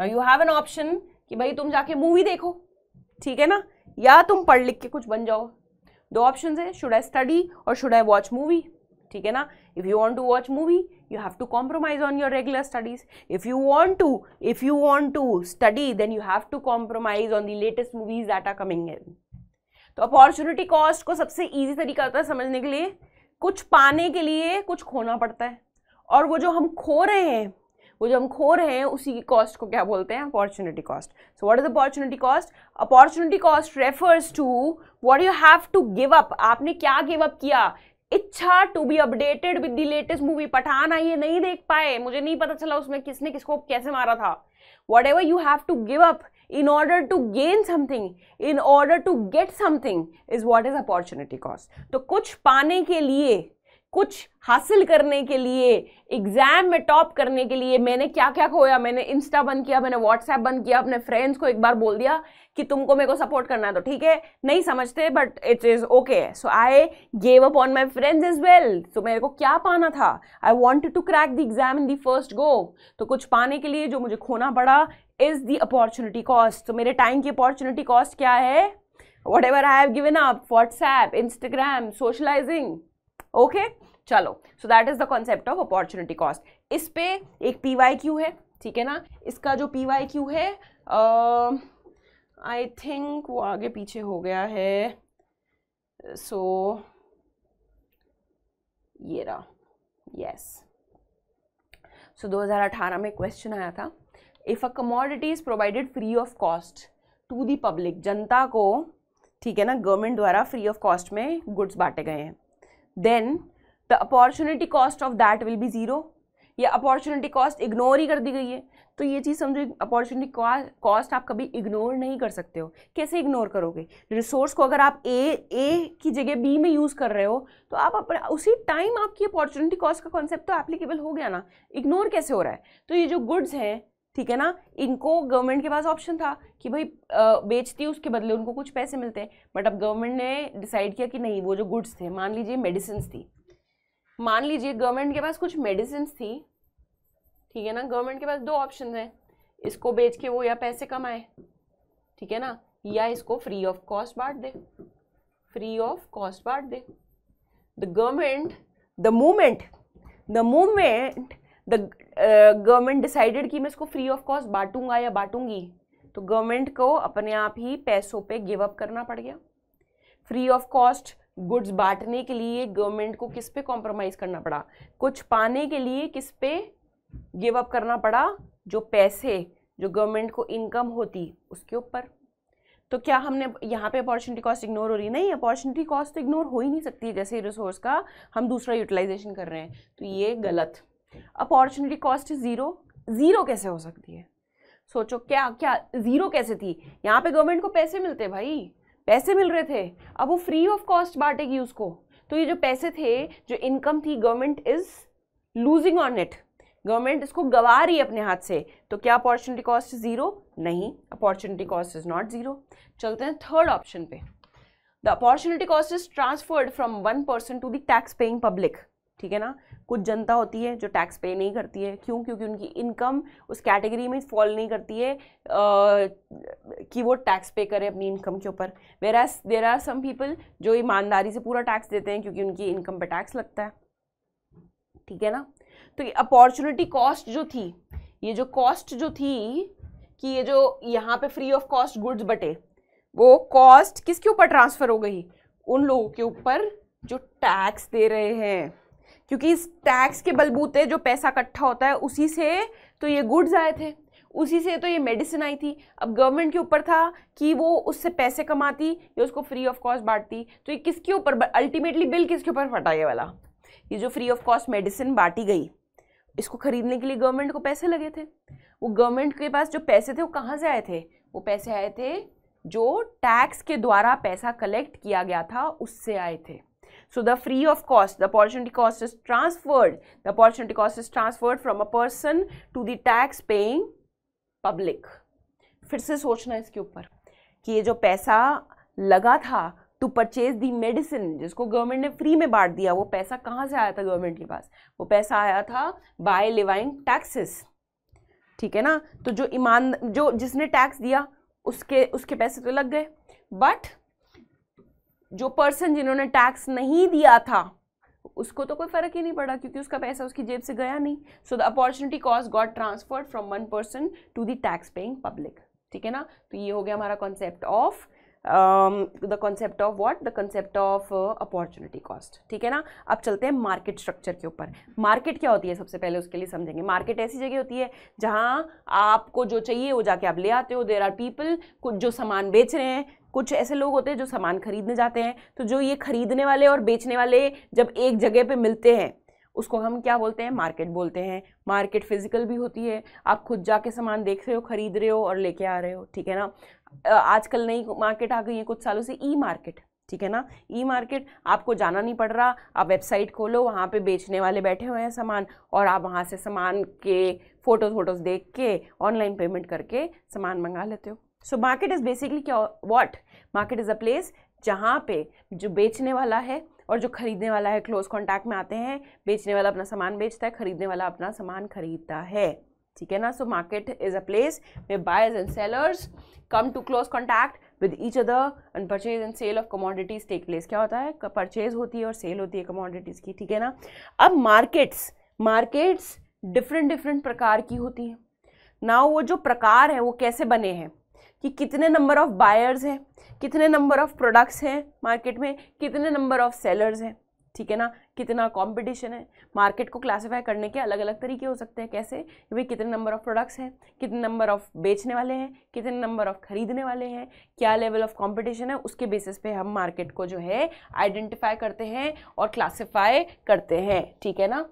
यू हैव एन ऑप्शन कि भाई तुम जाके मूवी देखो ठीक है ना या तुम पढ़ लिख के कुछ बन जाओ दो ऑप्शन है शुड आई स्टडी और शुड आई वॉच मूवी ठीक है ना if you want to watch movie you have to compromise on your regular studies if you want to if you want to study then you have to compromise on the latest movies that are coming in तो opportunity cost को सबसे easy तरीका होता है समझने के लिए कुछ पाने के लिए कुछ खोना पड़ता है और वो जो हम खो रहे हैं वो जो हम खो रहे हैं उसी की कॉस्ट को क्या बोलते हैं opportunity cost so what is opportunity cost opportunity cost refers to what you have to give up आपने क्या गिव अप किया इच्छा to be updated with the latest movie Pathaan आई ये नहीं देख पाए मुझे नहीं पता चला उसमें किसने किसको कैसे मारा था whatever you have to give up in order to gain something in order to get something is what is opportunity cost तो कुछ पाने के लिए कुछ हासिल करने के लिए एग्ज़ाम में टॉप करने के लिए मैंने क्या क्या खोया मैंने इंस्टा बंद किया मैंने व्हाट्सएप बंद किया अपने फ्रेंड्स को एक बार बोल दिया कि तुमको मेरे को सपोर्ट करना है तो ठीक है नहीं समझते but it is okay so I gave up on my friends is well so मेरे को क्या पाना था I want to crack the exam in the first go तो कुछ पाने के लिए जो मुझे खोना पड़ा इज़ दी अपॉर्चुनिटी कॉस्ट तो मेरे टाइम की अपॉर्चुनिटी कॉस्ट क्या है whatever I have given up WhatsApp Instagram socialising okay चलो so that is the concept of opportunity cost इस पे एक पी वाई क्यू है ठीक है ना इसका जो पी वाई क्यू है आई uh, थिंक वो आगे पीछे हो गया है सो so, ये रहा यस सो 2018 में क्वेश्चन आया था if a commodity is provided free of cost to the public जनता को ठीक है ना गवर्नमेंट द्वारा फ्री ऑफ कॉस्ट में गुड्स बांटे गए हैं then the opportunity cost of that will be zero या अपॉर्चुनिटी कॉस्ट इग्नोर ही कर दी गई है तो ये चीज़ समझो अपॉर्चुनिटी कॉस्ट आप कभी इग्नोर नहीं कर सकते हो कैसे इग्नोर करोगे रिसोर्स को अगर आप ए ए की जगह बी में यूज़ कर रहे हो तो आप अपने उसी टाइम आपकी अपॉर्चुनिटी कॉस्ट का कॉन्सेप्ट तो एप्लीकेबल हो गया ना इग्नोर कैसे हो रहा है तो ये जो गुड्स हैं ठीक है ना इनको गवर्नमेंट के पास ऑप्शन था कि भाई बेचती उसके बदले उनको कुछ पैसे मिलते बट अब गवर्नमेंट ने डिसाइड किया कि नहीं वो जो गुड्स थे मान लीजिए मेडिसिन थी मान लीजिए गवर्नमेंट के पास कुछ मेडिसिन थी ठीक है ना गवर्नमेंट के पास दो ऑप्शन है इसको बेच के वो या पैसे कमाए ठीक है ना या इसको फ्री ऑफ कॉस्ट बांट दे फ्री ऑफ कॉस्ट बांट दे the government the movement the movement the government decided कि मैं इसको फ्री ऑफ कॉस्ट बांटूंगा या बांटूंगी तो गवर्नमेंट को अपने आप ही पैसों पे गिव अप करना पड़ गया फ्री ऑफ कॉस्ट गुड्स बांटने के लिए गवर्नमेंट को किस पे कॉम्प्रोमाइज़ करना पड़ा कुछ पाने के लिए किस पे गिव अप करना पड़ा जो पैसे जो गवर्नमेंट को इनकम होती उसके ऊपर तो क्या हमने यहाँ पे अपॉर्चुनिटी कॉस्ट इग्नोर हो रही है नहीं अपॉर्चुनिटी कॉस्ट तो इग्नोर हो ही नहीं सकती जैसे रिसोर्स का हम दूसरा यूटिलाइजेशन कर रहे हैं तो ये गलत अपॉर्चुनिटी कॉस्ट ज़ीरो ज़ीरो कैसे हो सकती है सोचो क्या क्या ज़ीरो कैसे थी यहाँ पे गवर्नमेंट को पैसे मिलते भाई पैसे मिल रहे थे अब वो फ्री ऑफ कॉस्ट बांटेगी उसको तो ये जो पैसे थे जो इनकम थी government is losing on it government इसको गवा रही है अपने हाथ से तो क्या अपॉर्चुनिटी कॉस्ट ज़ीरो नहीं opportunity cost is not zero चलते हैं थर्ड ऑप्शन पे the opportunity cost is transferred from one person to the tax paying public ठीक है ना कुछ जनता होती है जो टैक्स पे नहीं करती है क्यों क्योंकि उनकी इनकम उस कैटेगरी में फॉल नहीं करती है आ, कि वो टैक्स पे करें अपनी इनकम के ऊपर where are there are some people जो ईमानदारी से पूरा टैक्स देते हैं क्योंकि उनकी इनकम पर टैक्स लगता है ठीक है ना तो ये अपॉर्चुनिटी कॉस्ट जो थी ये जो कॉस्ट जो थी कि ये जो यहाँ पे फ्री ऑफ कॉस्ट गुड्स बटे वो कॉस्ट किसके ऊपर ट्रांसफर हो गई उन लोगों के ऊपर जो टैक्स दे रहे हैं क्योंकि इस टैक्स के बलबूते जो पैसा इकट्ठा होता है उसी से तो ये गुड्स आए थे उसी से तो ये मेडिसिन आई थी अब गवर्नमेंट के ऊपर था कि वो उससे पैसे कमाती या उसको फ्री ऑफ कॉस्ट बांटती तो ये किसके ऊपर अल्टीमेटली बिल किसके ऊपर फटा ये वाला ये जो फ्री ऑफ कॉस्ट मेडिसिन बांटी गई इसको खरीदने के लिए गवर्नमेंट को पैसे लगे थे वो गवर्नमेंट के पास जो पैसे थे वो कहाँ से आए थे वो पैसे आए थे जो टैक्स के द्वारा पैसा कलेक्ट किया गया था उससे आए थे So the free of cost, the opportunity cost is transferred. The opportunity cost is transferred from a person to the tax paying public. फिर से सोचना इसके ऊपर कि ये जो पैसा लगा था टू परचेज दी मेडिसिन जिसको गवर्नमेंट ने फ्री में बांट दिया वो पैसा कहाँ से आया था गवर्नमेंट के पास वो पैसा आया था बाय लिवाइंग टैक्सेस ठीक है ना तो जो ईमान जो जिसने टैक्स दिया उसके उसके पैसे तो लग गए बट जो पर्सन जिन्होंने टैक्स नहीं दिया था उसको तो कोई फ़र्क ही नहीं पड़ा क्योंकि उसका पैसा उसकी जेब से गया नहीं so the opportunity cost got transferred from one person to the tax paying public ठीक है ना तो ये हो गया हमारा concept of the concept of what the concept of opportunity cost ठीक है ना अब चलते हैं मार्केट स्ट्रक्चर के ऊपर मार्केट क्या होती है सबसे पहले उसके लिए समझेंगे मार्केट ऐसी जगह होती है जहाँ आपको जो चाहिए वो जाके आप ले आते हो देर आर पीपल कुछ जो सामान बेच रहे हैं कुछ ऐसे लोग होते हैं जो सामान खरीदने जाते हैं तो जो ये खरीदने वाले और बेचने वाले जब एक जगह पे मिलते हैं उसको हम क्या बोलते हैं मार्केट बोलते हैं मार्केट फिजिकल भी होती है आप खुद जाके सामान देख रहे हो खरीद रहे हो और लेके आ रहे हो ठीक है ना आजकल नई मार्केट आ गई है कुछ सालों से ई मार्केट ठीक है ना ई मार्केट आपको जाना नहीं पड़ रहा आप वेबसाइट खोलो वहाँ पे बेचने वाले बैठे हुए हैं सामान और आप वहाँ से सामान के फ़ोटोज़ वोटोज़ देख के ऑनलाइन पेमेंट करके सामान मंगा लेते हो सो मार्केट इज़ बेसिकली क्या what market is a place जहाँ पे जो बेचने वाला है और जो खरीदने वाला है क्लोज कॉन्टैक्ट में आते हैं बेचने वाला अपना सामान बेचता है खरीदने वाला अपना सामान खरीदता है ठीक है ना so market is a place where buyers and sellers come to close contact with each other and purchase and sale of commodities take place क्या होता है परचेज होती है और सेल होती है कमोडिटीज़ की ठीक है ना अब मार्केट्स मार्केट्स डिफरेंट डिफरेंट प्रकार की होती हैं ना वो जो प्रकार है वो कैसे बने हैं कि कितने नंबर ऑफ़ बायर्स हैं कितने नंबर ऑफ़ प्रोडक्ट्स हैं मार्केट में कितने नंबर ऑफ़ सेलर्स हैं ठीक है ना कितना कंपटीशन है मार्केट को क्लासिफाई करने के अलग अलग तरीके हो सकते हैं कैसे कि भाई कितने नंबर ऑफ़ प्रोडक्ट्स हैं कितने नंबर ऑफ़ बेचने वाले हैं कितने नंबर ऑफ़ खरीदने वाले हैं क्या लेवल ऑफ़ कंपटीशन है उसके बेसिस पे हम मार्केट को जो है आइडेंटिफाई करते हैं और क्लासीफाई करते हैं ठीक है ना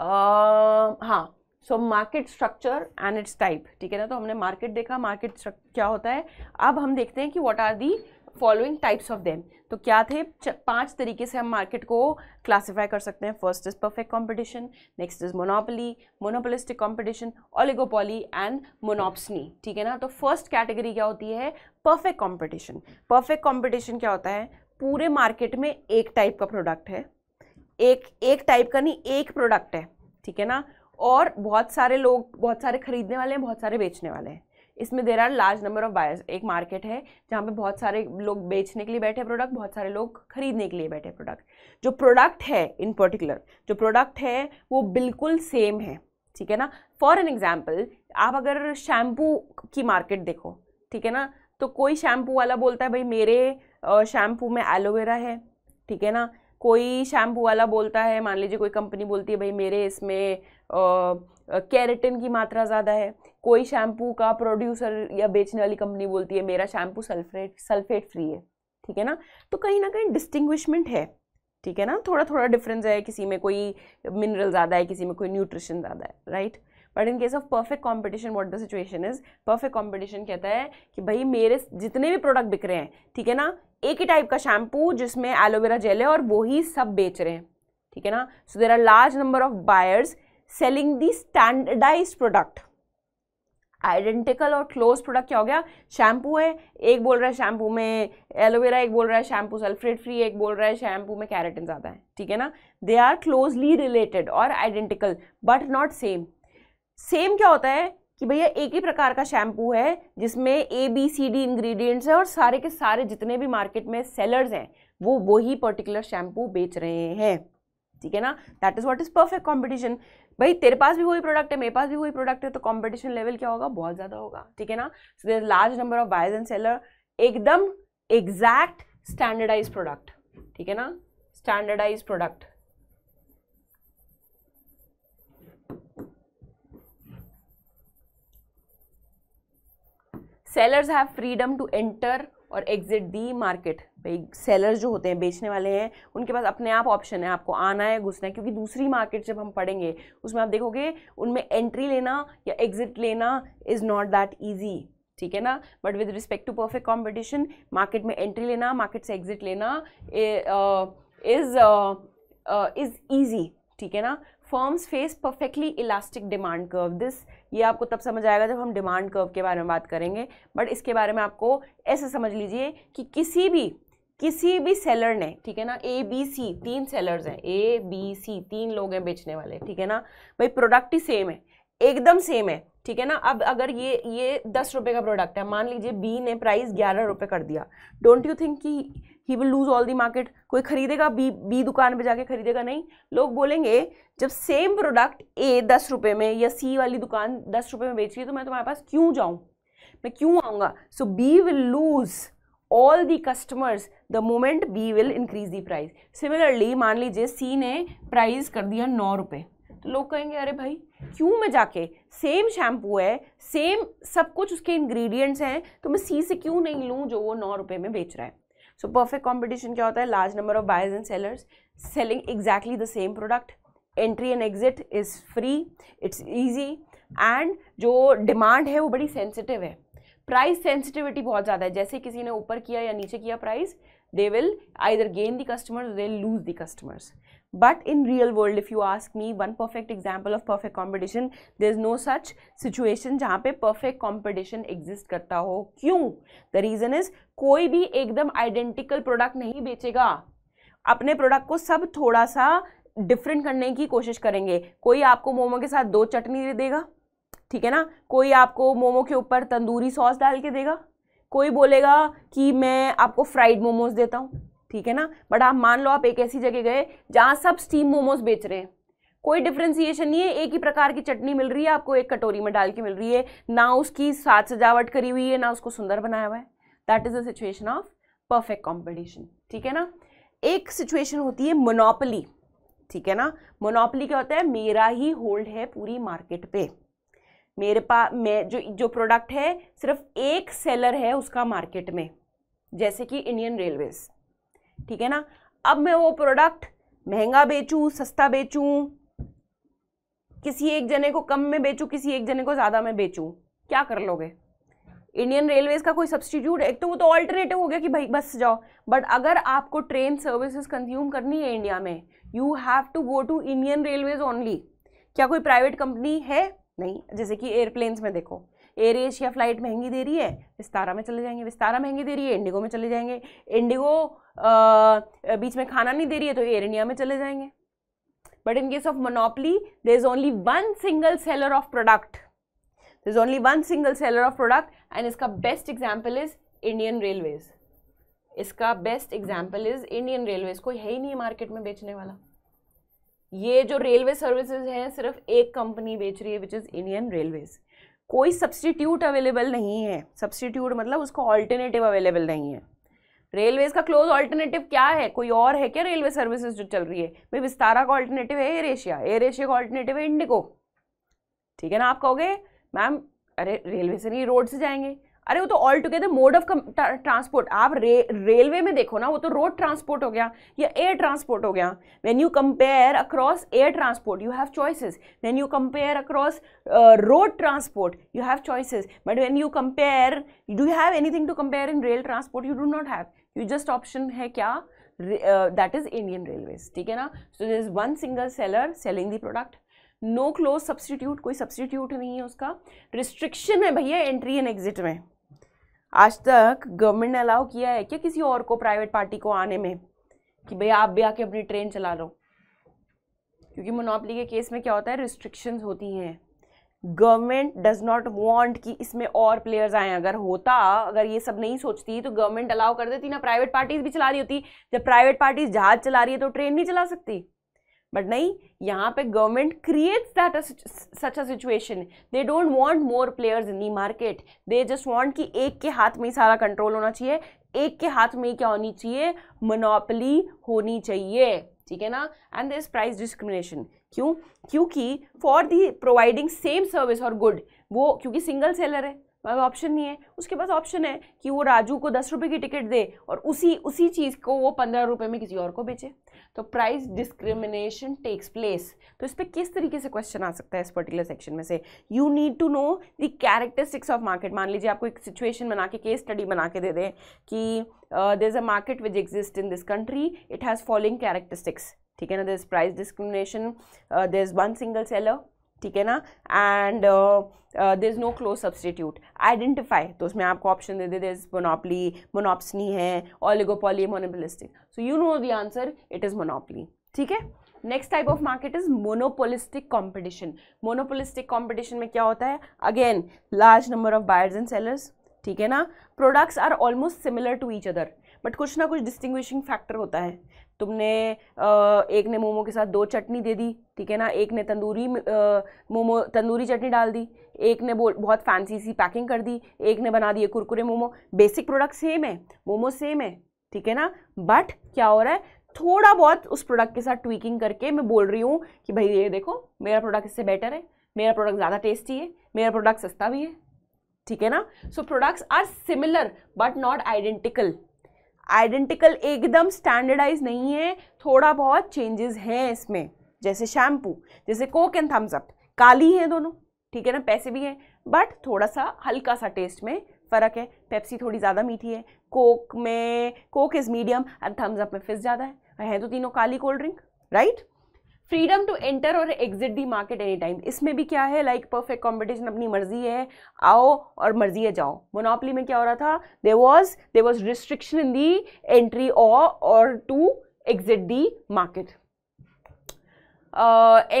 आ, हाँ so market structure and its type ठीक है ना तो हमने मार्केट देखा मार्केट क्या होता है अब हम देखते हैं कि what are the following types of them तो क्या थे पांच तरीके से हम मार्केट को क्लासिफाई कर सकते हैं first is perfect competition next is monopoly monopolistic competition oligopoly and monopsony ठीक है ना तो फर्स्ट कैटेगरी क्या होती है परफेक्ट कंपटीशन परफेक्ट कंपटीशन क्या होता है पूरे मार्केट में एक टाइप का प्रोडक्ट है एक एक टाइप का नहीं एक प्रोडक्ट है ठीक है ना और बहुत सारे लोग बहुत सारे खरीदने वाले हैं बहुत सारे बेचने वाले हैं इसमें there are large number of buyers एक मार्केट है जहाँ पे बहुत सारे लोग बेचने के लिए बैठे प्रोडक्ट बहुत सारे लोग खरीदने के लिए बैठे प्रोडक्ट जो प्रोडक्ट है इन पर्टिकुलर जो प्रोडक्ट है वो बिल्कुल सेम है ठीक है ना फॉर एन एग्जाम्पल आप अगर शैम्पू की मार्केट देखो ठीक है ना तो कोई शैम्पू वाला बोलता है भाई मेरे शैम्पू में एलोवेरा है ठीक है ना कोई शैम्पू वाला बोलता है मान लीजिए कोई कंपनी बोलती है भाई मेरे इसमें कैरेटिन की मात्रा ज़्यादा है कोई शैम्पू का प्रोड्यूसर या बेचने वाली कंपनी बोलती है मेरा शैम्पू सल्फेट सल्फेट फ्री है ठीक है ना तो कहीं ना कहीं डिस्टिंग्विशमेंट है ठीक है ना थोड़ा थोड़ा डिफरेंस है किसी में कोई मिनरल ज़्यादा है किसी में कोई न्यूट्रिशन ज़्यादा है right but in case of perfect competition what the situation is perfect competition कहता है कि भाई मेरे जितने भी प्रोडक्ट बिक रहे हैं ठीक है ना एक ही टाइप का शैम्पू जिसमें एलोवेरा जेल है और वो ही सब बेच रहे हैं ठीक है ना so there are large number of buyers selling the standardise product identical और क्लोज प्रोडक्ट क्या हो गया शैम्पू है एक बोल रहा है शैम्पू में एलोवेरा एक बोल रहा है शैम्पू सल्फ्रेट फ्री एक बोल रहा है शैम्पू में कैरेटिन ज़्यादा है ठीक है ना दे आर क्लोजली रिलेटेड और identical but not same same क्या होता है कि भैया एक ही प्रकार का शैम्पू है जिसमें A B C D ingredients हैं और सारे के सारे जितने भी मार्केट में सेलर्स हैं वो वही पर्टिकुलर शैम्पू बेच रहे हैं ठीक है ना that is what is perfect competition भाई तेरे पास भी वही प्रोडक्ट है मेरे पास भी वही प्रोडक्ट है तो कंपटीशन लेवल क्या होगा बहुत ज़्यादा होगा ठीक है ना so there large number of buyers and seller एकदम एग्जैक्ट स्टैंडर्डाइज प्रोडक्ट ठीक है ना standardise product sellers have freedom to enter और एग्जिट दी मार्केट भाई सेलर्स जो होते हैं बेचने वाले हैं उनके पास अपने आप ऑप्शन है आपको आना है घुसना है क्योंकि दूसरी मार्केट जब हम पढ़ेंगे उसमें आप देखोगे उनमें एंट्री लेना या एग्जिट लेना इज़ नॉट दैट ईजी ठीक है ना but with respect to perfect competition market में एंट्री लेना मार्केट से एग्जिट लेना इज़ इज़ ईजी ठीक है ना firms face perfectly elastic demand curve this ये आपको तब समझ आएगा जब हम डिमांड कर्व के बारे में बात करेंगे बट इसके बारे में आपको ऐसे समझ लीजिए कि किसी भी किसी भी सेलर ने ठीक है ना ए बी सी तीन सेलर्स हैं ए बी सी तीन लोग हैं बेचने वाले ठीक है ना भाई प्रोडक्ट ही सेम है एकदम सेम है ठीक है ना अब अगर ये ये दस रुपये का प्रोडक्ट है मान लीजिए बी ने प्राइस ग्यारह रुपये कर दिया डोंट यू थिंक कि he will lose all the market कोई खरीदेगा बी बी दुकान पे जाके खरीदेगा नहीं लोग बोलेंगे जब सेम प्रोडक्ट ए दस रुपये में या सी वाली दुकान दस रुपये में बेच रही है तो मैं तुम्हारे पास क्यों जाऊँ मैं क्यों आऊँगा so B will lose all the customers the moment B will increase the price similarly मान लीजिए सी ने प्राइस कर दिया नौ रुपये तो लोग कहेंगे अरे भाई क्यों मैं जाके सेम शैम्पू है सेम सब कुछ उसके इंग्रेडिएंट्स हैं तो मैं सी से क्यों नहीं लूँ जो वो नौ रुपये में बेच रहा है सो परफेक्ट कॉम्पिटिशन क्या होता है large number of buyers and sellers selling exactly the same product entry and exit is free it's easy and जो डिमांड है वो बड़ी सेंसिटिव है प्राइस सेंसिटिविटी बहुत ज़्यादा है जैसे किसी ने ऊपर किया या नीचे किया प्राइस दे विल आई इधर gain the customer they lose the customers but in real world if you ask me one perfect example of perfect competition there is no such situation जहाँ पे परफेक्ट कॉम्पिटिशन एग्जिस्ट करता हो क्यों the reason is कोई भी एकदम identical product नहीं बेचेगा अपने प्रोडक्ट को सब थोड़ा सा डिफरेंट करने की कोशिश करेंगे कोई आपको मोमो के साथ दो चटनी दे देगा ठीक है ना कोई आपको मोमो के ऊपर तंदूरी सॉस डाल के देगा कोई बोलेगा कि मैं आपको फ्राइड मोमोज देता हूँ ठीक है ना बट आप मान लो आप एक ऐसी जगह गए जहाँ सब स्टीम मोमोज बेच रहे हैं कोई डिफ्रेंसिएशन नहीं है एक ही प्रकार की चटनी मिल रही है आपको एक कटोरी में डाल के मिल रही है ना उसकी साज सजावट करी हुई है ना उसको सुंदर बनाया हुआ है that is a situation of perfect competition ठीक है ना एक सिचुएशन होती है मोनोपली ठीक है ना मोनोपली क्या होता है मेरा ही होल्ड है पूरी मार्केट पे मेरे पास मैं जो जो प्रोडक्ट है सिर्फ एक सेलर है उसका मार्केट में जैसे कि इंडियन रेलवेज ठीक है ना अब मैं वो प्रोडक्ट महंगा बेचूं सस्ता बेचूं किसी एक जने को कम में बेचूं किसी एक जने को ज़्यादा में बेचूं क्या कर लोगे इंडियन रेलवेज का कोई सब्सटीट्यूट एक तो वो तो ऑल्टरनेटिव हो गया कि भाई बस जाओ बट अगर आपको ट्रेन सर्विसेज कंज्यूम करनी है इंडिया में you have to go to Indian railways only क्या कोई प्राइवेट कंपनी है नहीं जैसे कि एयरप्लेन्स में देखो एयर एशिया फ्लाइट महंगी दे रही है विस्तारा में चले जाएंगे विस्तारा महंगी दे रही है इंडिगो में चले जाएंगे इंडिगो बीच में खाना नहीं दे रही है तो एयर इंडिया में चले जाएंगे but in case of monopoly there is only one single seller of product there is only one single seller of product and इसका best example is Indian railways इसका best example is Indian railways कोई है ही नहीं market में बेचने वाला ये जो रेलवे सर्विसेज हैं सिर्फ एक कंपनी बेच रही है विच इज़ इंडियन रेलवेज कोई सब्सटीट्यूट अवेलेबल नहीं है सब्सटीट्यूट मतलब उसका ऑल्टरनेटिव अवेलेबल नहीं है रेलवेज का क्लोज ऑल्टरनेटिव क्या है कोई और है क्या रेलवे सर्विसेज जो चल रही है भाई विस्तारा का ऑल्टरनेटिव है एयर एशिया एयर एशिया का ऑल्टरनेटिव है इंडिगो ठीक है ना आप कहोगे मैम अरे रेलवे से नहीं रोड से जाएंगे अरे वो तो all together mode of transport आप रे, रेलवे में देखो ना वो तो रोड ट्रांसपोर्ट हो गया या एयर ट्रांसपोर्ट हो गया when you compare across air transport you have choices when you compare across road transport you have choices but when you compare do you have anything to compare in rail transport you do not have you just option है क्या that is Indian railways ठीक है ना so this one single seller selling the product no close substitute कोई substitute नहीं है उसका restriction है भैया एंट्री एंड एग्जिट में आज तक गवर्नमेंट ने अलाउ किया है क्या किसी और को प्राइवेट पार्टी को आने में कि भैया आप भी आके अपनी ट्रेन चला लो क्योंकि मोनोपली के केस में क्या होता है रिस्ट्रिक्शंस होती हैं गवर्नमेंट डज नॉट वांट कि इसमें और प्लेयर्स आए अगर होता अगर ये सब नहीं सोचती तो गवर्नमेंट अलाउ कर देती ना प्राइवेट पार्टीज भी चला रही होती जब प्राइवेट पार्टीज जहाज चला रही है तो ट्रेन नहीं चला सकती बट नहीं यहाँ पे government creates that such a situation they don't want more players in the market they just want कि एक के हाथ में ही सारा कंट्रोल होना चाहिए एक के हाथ में ही क्या होनी चाहिए मोनोपली होनी चाहिए ठीक है ना एंड दिस प्राइस डिस्क्रिमिनेशन क्यों क्योंकि for the providing same service और गुड वो क्योंकि सिंगल सेलर है ऑप्शन नहीं है उसके पास ऑप्शन है कि वो राजू को दस रुपये की टिकट दे और उसी उसी चीज़ को वो पंद्रह रुपये में किसी और को बेचे तो प्राइस डिस्क्रिमिनेशन टेक्स प्लेस तो इस पर किस तरीके से क्वेश्चन आ सकता है इस पर्टिकुलर सेक्शन में से you need to know the characteristics of market मान लीजिए आपको एक सिचुएशन बना के केस स्टडी बना के दे दें कि there is a market which exist in this country it has following characteristics ठीक है ना there is price discrimination there is one single seller ठीक है ना and there is no close substitute identify तो उसमें आपको ऑप्शन दे दे देर इज मोनोपली मोनोप्सनी है oligopoly monopolistic so you know the answer it is monopoly ठीक है next type of market is monopolistic competition monopolistic competition में क्या होता है again large number of buyers and sellers ठीक है ना products are almost similar to each other but कुछ ना कुछ डिस्टिंग्विशिंग फैक्टर होता है तुमने एक ने मोमो के साथ दो चटनी दे दी ठीक है ना एक ने तंदूरी मोमो तंदूरी चटनी डाल दी एक ने बहुत फैंसी सी पैकिंग कर दी एक ने बना दिए Kurkure momo basic product same है मोमो सेम है ठीक है ना बट क्या हो रहा है थोड़ा बहुत उस प्रोडक्ट के साथ ट्वीकिंग करके मैं बोल रही हूँ कि भाई ये देखो मेरा प्रोडक्ट इससे बेटर है मेरा प्रोडक्ट ज़्यादा टेस्टी है मेरा प्रोडक्ट सस्ता भी है ठीक है ना so products are similar but not identical identical एकदम स्टैंडर्डाइज नहीं है थोड़ा बहुत चेंजेस हैं इसमें जैसे शैम्पू जैसे कोक एंड थम्स अप काली हैं दोनों ठीक है ना पैसे भी हैं बट थोड़ा सा हल्का सा टेस्ट में फ़र्क है पेप्सी थोड़ी ज़्यादा मीठी है कोक में Coke is medium and Thums Up में फिज ज़्यादा है है तो तीनों काली cold drink right freedom to enter और exit the market any time इसमें भी क्या है लाइक परफेक्ट कॉम्पिटिशन अपनी मर्जी है आओ और मर्जी है जाओ मोनोपली में क्या हो रहा था they was they was restriction in the entry और to exit the market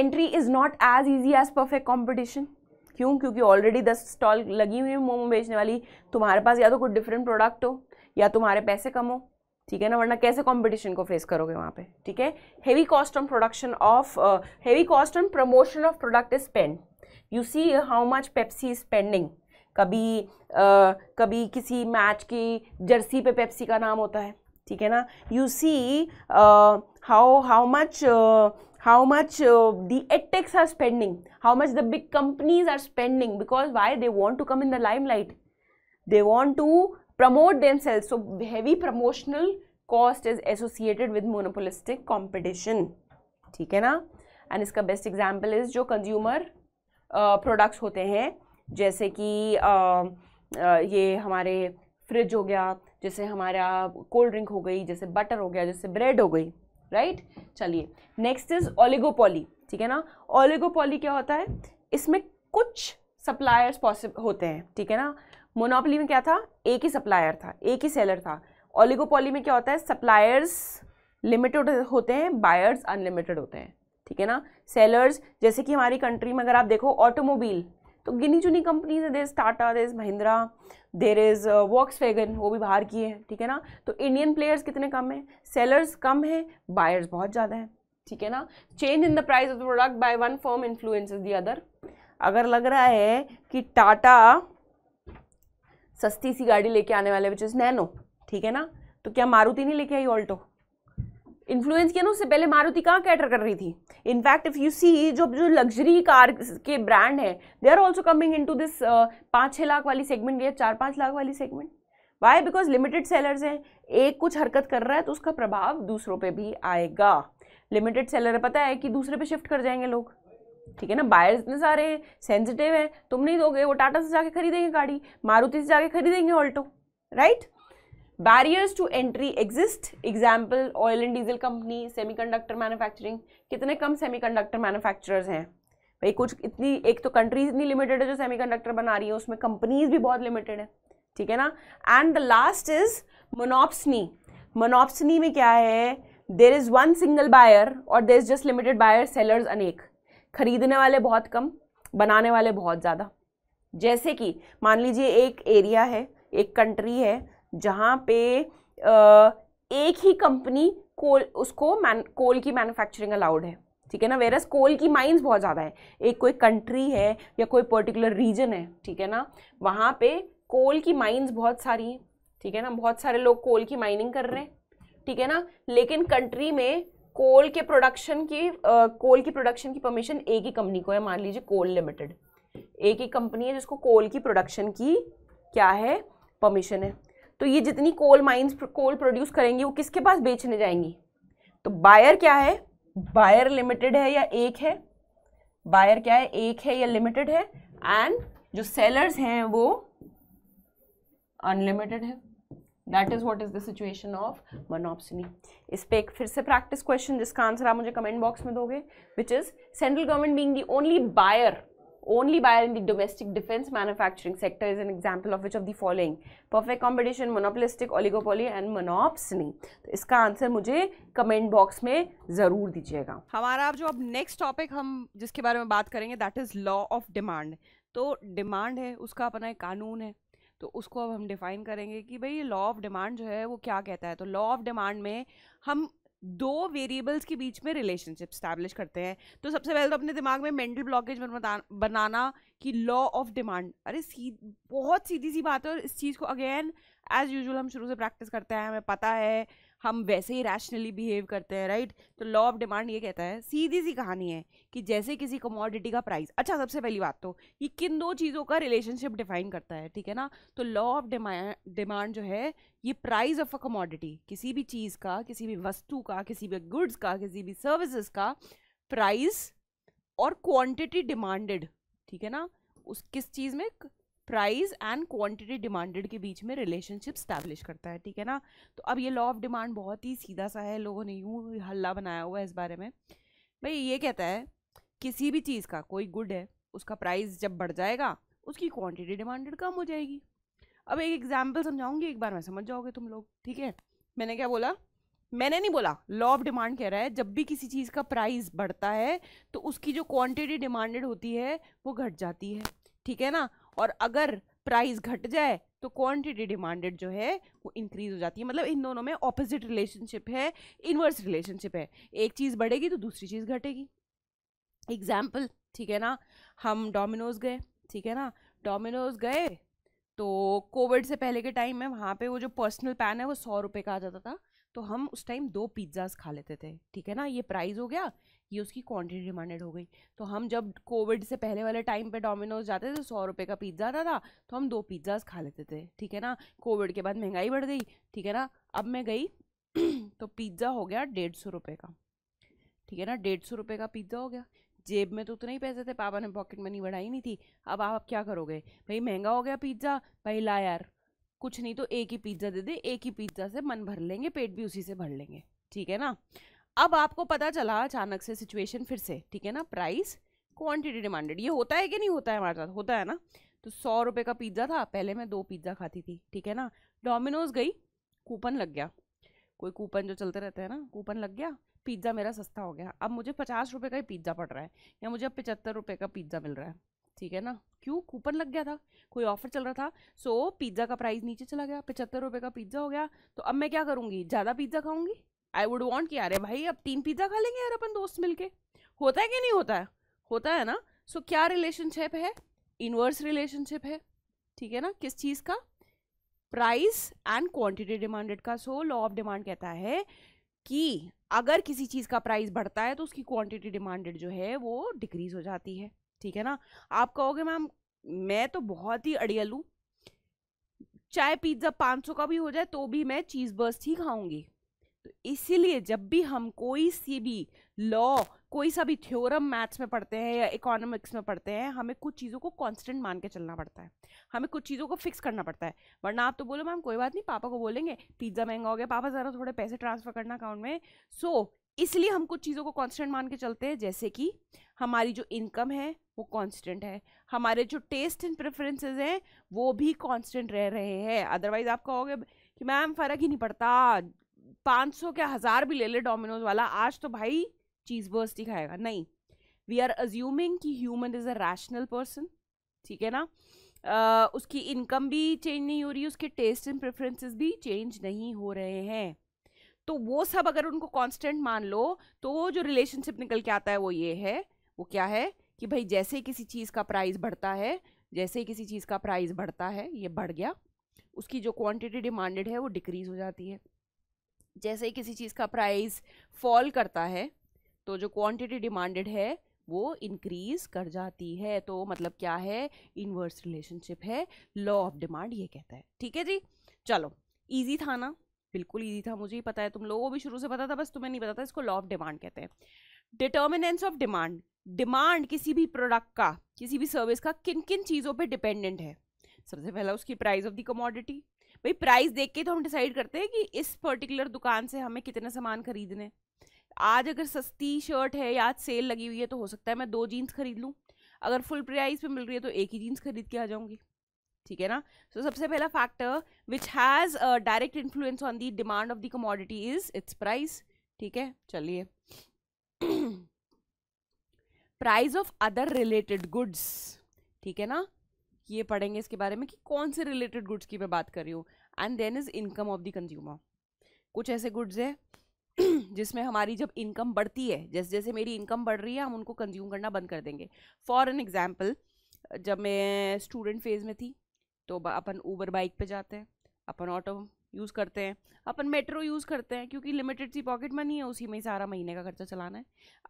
entry is not as easy as perfect competition क्यों क्योंकि ऑलरेडी दस स्टॉल लगी हुई है मोमो बेचने वाली तुम्हारे पास या तो कुछ डिफरेंट प्रोडक्ट हो या तुम्हारे पैसे कम हो ठीक है ना वरना कैसे कंपटीशन को फेस करोगे वहाँ पे ठीक है heavy cost on production of heavy cost on promotion of product is spend you see how much Pepsi is spending कभी uh, कभी किसी मैच की जर्सी पे पेप्सी का नाम होता है ठीक है ना you see how how much how much the attacks are spending how much the big companies are spending because why they want to come in the lime light they want to promote sales so heavy promotional cost is associated with monopolistic competition ठीक है ना and इसका best example is जो consumer products uh, होते हैं जैसे कि uh, uh, ये हमारे फ्रिज हो गया जैसे हमारा कोल्ड ड्रिंक हो गई जैसे बटर हो गया जैसे ब्रेड हो गई राइट चलिए नेक्स्ट इज ओलिगोपोली ठीक है ना ओलिगोपोली क्या होता है इसमें कुछ सप्लायर्स पॉसिबल होते हैं ठीक है ना मोनोपोली में क्या था एक ही सप्लायर था एक ही सेलर था ओलिगोपोली में क्या होता है सप्लायर्स लिमिटेड होते हैं बायर्स अनलिमिटेड होते हैं ठीक है ना सेलर्स जैसे कि हमारी कंट्री में अगर आप देखो ऑटोमोबाइल तो गिनी चुनी कंपनीज है there is Tata there is Mahindra there is Volkswagen वो भी बाहर की है ठीक है ना तो इंडियन प्लेयर्स कितने कम हैं सेलर्स कम हैं बायर्स बहुत ज़्यादा हैं ठीक है ना change in the price of the product by one form influence the other अगर लग रहा है कि टाटा सस्ती सी गाड़ी लेके आने वाले विच इज़ नैनो ठीक है ना तो क्या मारुति नहीं लेके आई ऑल्टो इन्फ्लुएंस किया ना उससे पहले मारुति कहाँ कैटर कर रही थी इनफैक्ट इफ़ यू सी जो जो लग्जरी कार के ब्रांड है they are also coming into this पाँच छः लाख वाली सेगमेंट या चार पाँच लाख वाली segment why because limited sellers हैं एक कुछ हरकत कर रहा है तो उसका प्रभाव दूसरों पे भी आएगा लिमिटेड सेलर पता है कि दूसरे पे शिफ्ट कर जाएंगे लोग ठीक है ना बायर्स इतने सारे हैं सेंसिटिव हैं तुम नहीं दोगे वो टाटा से जाके खरीदेंगे गाड़ी मारुति से जाके खरीदेंगे Alto right barriers to entry exist example oil and diesel company semi conductor manufacturing कितने कम कंडक्टर मैन्युफैक्चरर्स हैं भाई कुछ इतनी एक तो कंट्रीज इतनी लिमिटेड है जो सेमी कंडक्टर बना रही है उसमें कंपनीज भी बहुत लिमिटेड है ठीक है ना and the last is monopsony monopsony में क्या है there is one single buyer और there is just limited buyer sellers अनेक खरीदने वाले बहुत कम बनाने वाले बहुत ज़्यादा जैसे कि मान लीजिए एक एरिया है एक कंट्री है जहाँ पे आ, एक ही कंपनी कोल उसको मैन कोल की मैन्युफैक्चरिंग अलाउड है ठीक है ना वेरस कोल की माइंस बहुत ज़्यादा है एक कोई कंट्री है या कोई पर्टिकुलर रीजन है ठीक है ना वहाँ पे कोल की माइंस बहुत सारी हैं ठीक है ना बहुत सारे लोग कोल की माइनिंग कर रहे हैं ठीक है ना लेकिन कंट्री में कोल के प्रोडक्शन की कोल की प्रोडक्शन की परमिशन एक ही कंपनी को है मान लीजिए कोल लिमिटेड एक ही कंपनी है जिसको कोल की प्रोडक्शन की क्या है परमिशन है तो ये जितनी कोल माइंस कोल प्रोड्यूस करेंगी वो किसके पास बेचने जाएंगी तो बायर क्या है बायर लिमिटेड है या एक है बायर क्या है एक है या लिमिटेड है एंड जो सेलर्स हैं वो अनलिमिटेड है that is what is the situation of monopsony इस पर एक फिर से प्रैक्टिस क्वेश्चन जिसका आंसर आप मुझे कमेंट बॉक्स में दोगे which is central government being the only buyer only buyer in the domestic defence manufacturing sector is an example of which of the following परफेक्ट competition monopolistic oligopoly and monopsony तो इसका answer मुझे comment box में ज़रूर दीजिएगा हमारा जो अब नेक्स्ट टॉपिक हम जिसके बारे में बात करेंगे that is law of demand तो डिमांड है उसका अपना एक कानून है तो उसको अब हम डिफ़ाइन करेंगे कि भाई ये लॉ ऑफ डिमांड जो है वो क्या कहता है तो लॉ ऑफ डिमांड में हम दो वेरिएबल्स के बीच में रिलेशनशिप स्टैब्लिश करते हैं तो सबसे पहले तो अपने दिमाग में मेंटल ब्लॉकेज बनाना कि लॉ ऑफ डिमांड अरे सी बहुत सीधी सी बात है और इस चीज़ को अगेन एज़ यूजल हम शुरू से प्रैक्टिस करते हैं हमें पता है हम वैसे ही रैशनली बिहेव करते हैं राइट तो लॉ ऑफ डिमांड ये कहता है सीधी सी कहानी है कि जैसे किसी कमोडिटी का प्राइस अच्छा सबसे पहली बात तो ये किन दो चीज़ों का रिलेशनशिप डिफाइन करता है ठीक है ना तो लॉ ऑफ डिमांड जो है ये प्राइस ऑफ अ कमोडिटी किसी भी चीज़ का किसी भी वस्तु का किसी भी गुड्स का किसी भी सर्विसेज का प्राइस और क्वांटिटी डिमांडेड ठीक है ना उस किस चीज़ में प्राइस एंड क्वांटिटी डिमांडेड के बीच में रिलेशनशिप स्टैब्लिश करता है ठीक है ना तो अब ये लॉ ऑफ डिमांड बहुत ही सीधा सा है लोगों ने यूँ हल्ला बनाया हुआ है इस बारे में भाई ये कहता है किसी भी चीज़ का कोई गुड है उसका प्राइस जब बढ़ जाएगा उसकी क्वांटिटी डिमांडेड कम हो जाएगी अब एक एग्जाम्पल समझाऊंगी एक बार मैं समझ जाओगे तुम लोग ठीक है मैंने क्या बोला मैंने नहीं बोला लॉ ऑफ डिमांड कह रहा है जब भी किसी चीज़ का प्राइस बढ़ता है तो उसकी जो क्वांटिटी डिमांडेड होती है वो घट जाती है ठीक है ना और अगर प्राइस घट जाए तो क्वांटिटी डिमांडेड जो है वो इंक्रीज हो जाती है मतलब इन दोनों में ऑपोजिट रिलेशनशिप है इनवर्स रिलेशनशिप है एक चीज़ बढ़ेगी तो दूसरी चीज़ घटेगी एग्जाम्पल ठीक है ना हम डोमिनोज गए ठीक है ना डोमिनोज गए तो कोविड से पहले के टाइम में वहाँ पे वो जो पर्सनल पैन है वो सौ रुपये का आ जाता था तो हम उस टाइम दो पिज्ज़ाज खा लेते थे ठीक है ना ये प्राइस हो गया ये उसकी क्वांटिटी डिमांडेड हो गई तो हम जब कोविड से पहले वाले टाइम पे डोमिनोज जाते थे तो सौ रुपये का पिज्ज़ा आता था तो हम दो पिज़्ज़ाज खा लेते थे ठीक है ना कोविड के बाद महंगाई बढ़ गई ठीक है ना अब मैं गई *clears throat* तो पिज़्ज़ा हो गया डेढ़ सौ रुपये का ठीक है ना डेढ़ सौ रुपये का पिज़्ज़ा हो गया जेब में तो उतने ही पैसे थे पापा ने पॉकेट मनी बढ़ाई नहीं थी अब आप क्या करोगे भाई महंगा हो गया पिज़्ज़ा भाई ला यार कुछ नहीं तो एक ही पिज़्ज़ा दे दे एक ही पिज़्ज़ा से मन भर लेंगे पेट भी उसी से भर लेंगे ठीक है ना अब आपको पता चला अचानक से सिचुएशन फिर से ठीक है ना प्राइस क्वांटिटी डिमांडेड ये होता है कि नहीं होता है हमारे साथ होता है ना तो सौ रुपये का पिज़्ज़ा था पहले मैं दो पिज़्ज़ा खाती थी ठीक है ना डोमिनोज गई कूपन लग गया कोई कूपन जो चलते रहते हैं ना कूपन लग गया पिज़्ज़ा मेरा सस्ता हो गया अब मुझे पचास रुपये का ही पिज़्ज़ा पड़ रहा है या मुझे अब पचहत्तर रुपये का पिज़्ज़ा मिल रहा है ठीक है ना क्यों कूपन लग गया था कोई ऑफर चल रहा था सो पिज़्ज़ा का प्राइस नीचे चला गया पचहत्तर रुपये का पिज़्ज़ा हो गया तो अब मैं क्या करूँगी ज़्यादा पिज़्ज़ा खाऊँगी आई वुड वॉन्ट कि अरे भाई अब तीन पिज़्ज़ा खा लेंगे यार अपन दोस्त मिलके होता है कि नहीं होता है होता है ना सो so, क्या रिलेशनशिप है इनवर्स रिलेशनशिप है ठीक है ना किस चीज़ का प्राइस एंड क्वांटिटी डिमांडेड का सो लॉ ऑफ डिमांड कहता है कि अगर किसी चीज़ का प्राइस बढ़ता है तो उसकी क्वांटिटी डिमांडेड जो है वो डिक्रीज हो जाती है ठीक है ना आप कहोगे मैम मैं तो बहुत ही अड़ियल हूँ चाहे पिज्ज़ा 500 का भी हो जाए तो भी मैं चीज़ बर्स्ट ही खाऊंगी तो इसीलिए जब भी हम कोई सी भी लॉ कोई सा भी थ्योरम मैथ्स में पढ़ते हैं या इकोनॉमिक्स में पढ़ते हैं हमें कुछ चीज़ों को कांस्टेंट मान के चलना पड़ता है हमें कुछ चीज़ों को फिक्स करना पड़ता है वरना आप तो बोलो मैम कोई बात नहीं पापा को बोलेंगे पिज्ज़ा महंगा हो गया पापा ज़रा थोड़े पैसे ट्रांसफ़र करना अकाउंट में सो so, इसलिए हम कुछ चीज़ों को कॉन्स्टेंट मान के चलते हैं जैसे कि हमारी जो इनकम है वो कांस्टेंट है हमारे जो टेस्ट एंड प्रेफरेंसेस हैं वो भी कांस्टेंट रह रहे हैं अदरवाइज़ आप कहोगे कि मैम फ़र्क ही नहीं पड़ता पाँच सौ क्या हज़ार भी ले ले डोमिनोज वाला आज तो भाई चीज़ बर्स्ट ही खाएगा नहीं वी आर अज्यूमिंग कि human is a rational person ठीक है ना uh, उसकी इनकम भी चेंज नहीं हो रही उसके टेस्ट एंड प्रेफरेंसेस भी चेंज नहीं हो रहे हैं तो वो सब अगर उनको कांस्टेंट मान लो तो वो जो रिलेशनशिप निकल के आता है वो ये है वो क्या है कि भाई जैसे ही किसी चीज़ का प्राइस बढ़ता है जैसे ही किसी चीज़ का प्राइस बढ़ता है ये बढ़ गया उसकी जो क्वांटिटी डिमांडेड है वो डिक्रीज़ हो जाती है जैसे ही किसी चीज़ का प्राइस फॉल करता है तो जो क्वांटिटी डिमांडेड है वो इंक्रीज कर जाती है तो मतलब क्या है इनवर्स रिलेशनशिप है लॉ ऑफ डिमांड ये कहता है ठीक है जी चलो ईजी था ना बिल्कुल ईजी था मुझे ही पता है तुम लोगों को भी शुरू से पता था बस तुम्हें नहीं पता था इसको लॉ ऑफ डिमांड कहते हैं डिटर्मिनेंस ऑफ डिमांड डिमांड किसी भी प्रोडक्ट का किसी भी सर्विस का किन किन चीज़ों पे डिपेंडेंट है सबसे पहला उसकी प्राइस ऑफ द कमोडिटी भाई प्राइस देख के तो हम डिसाइड करते हैं कि इस पर्टिकुलर दुकान से हमें कितने सामान खरीदने आज अगर सस्ती शर्ट है या आज सेल लगी हुई है तो हो सकता है मैं दो जीन्स खरीद लूँ अगर फुल प्राइस पे मिल रही है तो एक ही जीन्स खरीद के आ जाऊँगी ठीक है ना सो so, सबसे पहला factor which has direct influence on the demand of the commodity is its price ठीक है चलिए price of other related goods ठीक है ना ये पढ़ेंगे इसके बारे में कि कौन से रिलेटेड गुड्स की मैं बात कर रही हूँ and then is income of the consumer कुछ ऐसे गुड्स हैं *clears throat* जिसमें हमारी जब इनकम बढ़ती है जैसे जैसे मेरी इनकम बढ़ रही है हम उनको कंज्यूम करना बंद कर देंगे फॉर एन एग्ज़ाम्पल जब मैं स्टूडेंट फेज़ में थी तो अपन ऊबर बाइक पर जाते हैं अपन ऑटो यूज़ करते हैं अपन मेट्रो यूज़ करते हैं क्योंकि लिमिटेड सी पॉकेट मनी है उसी में ही सारा महीने का खर्चा चलाना है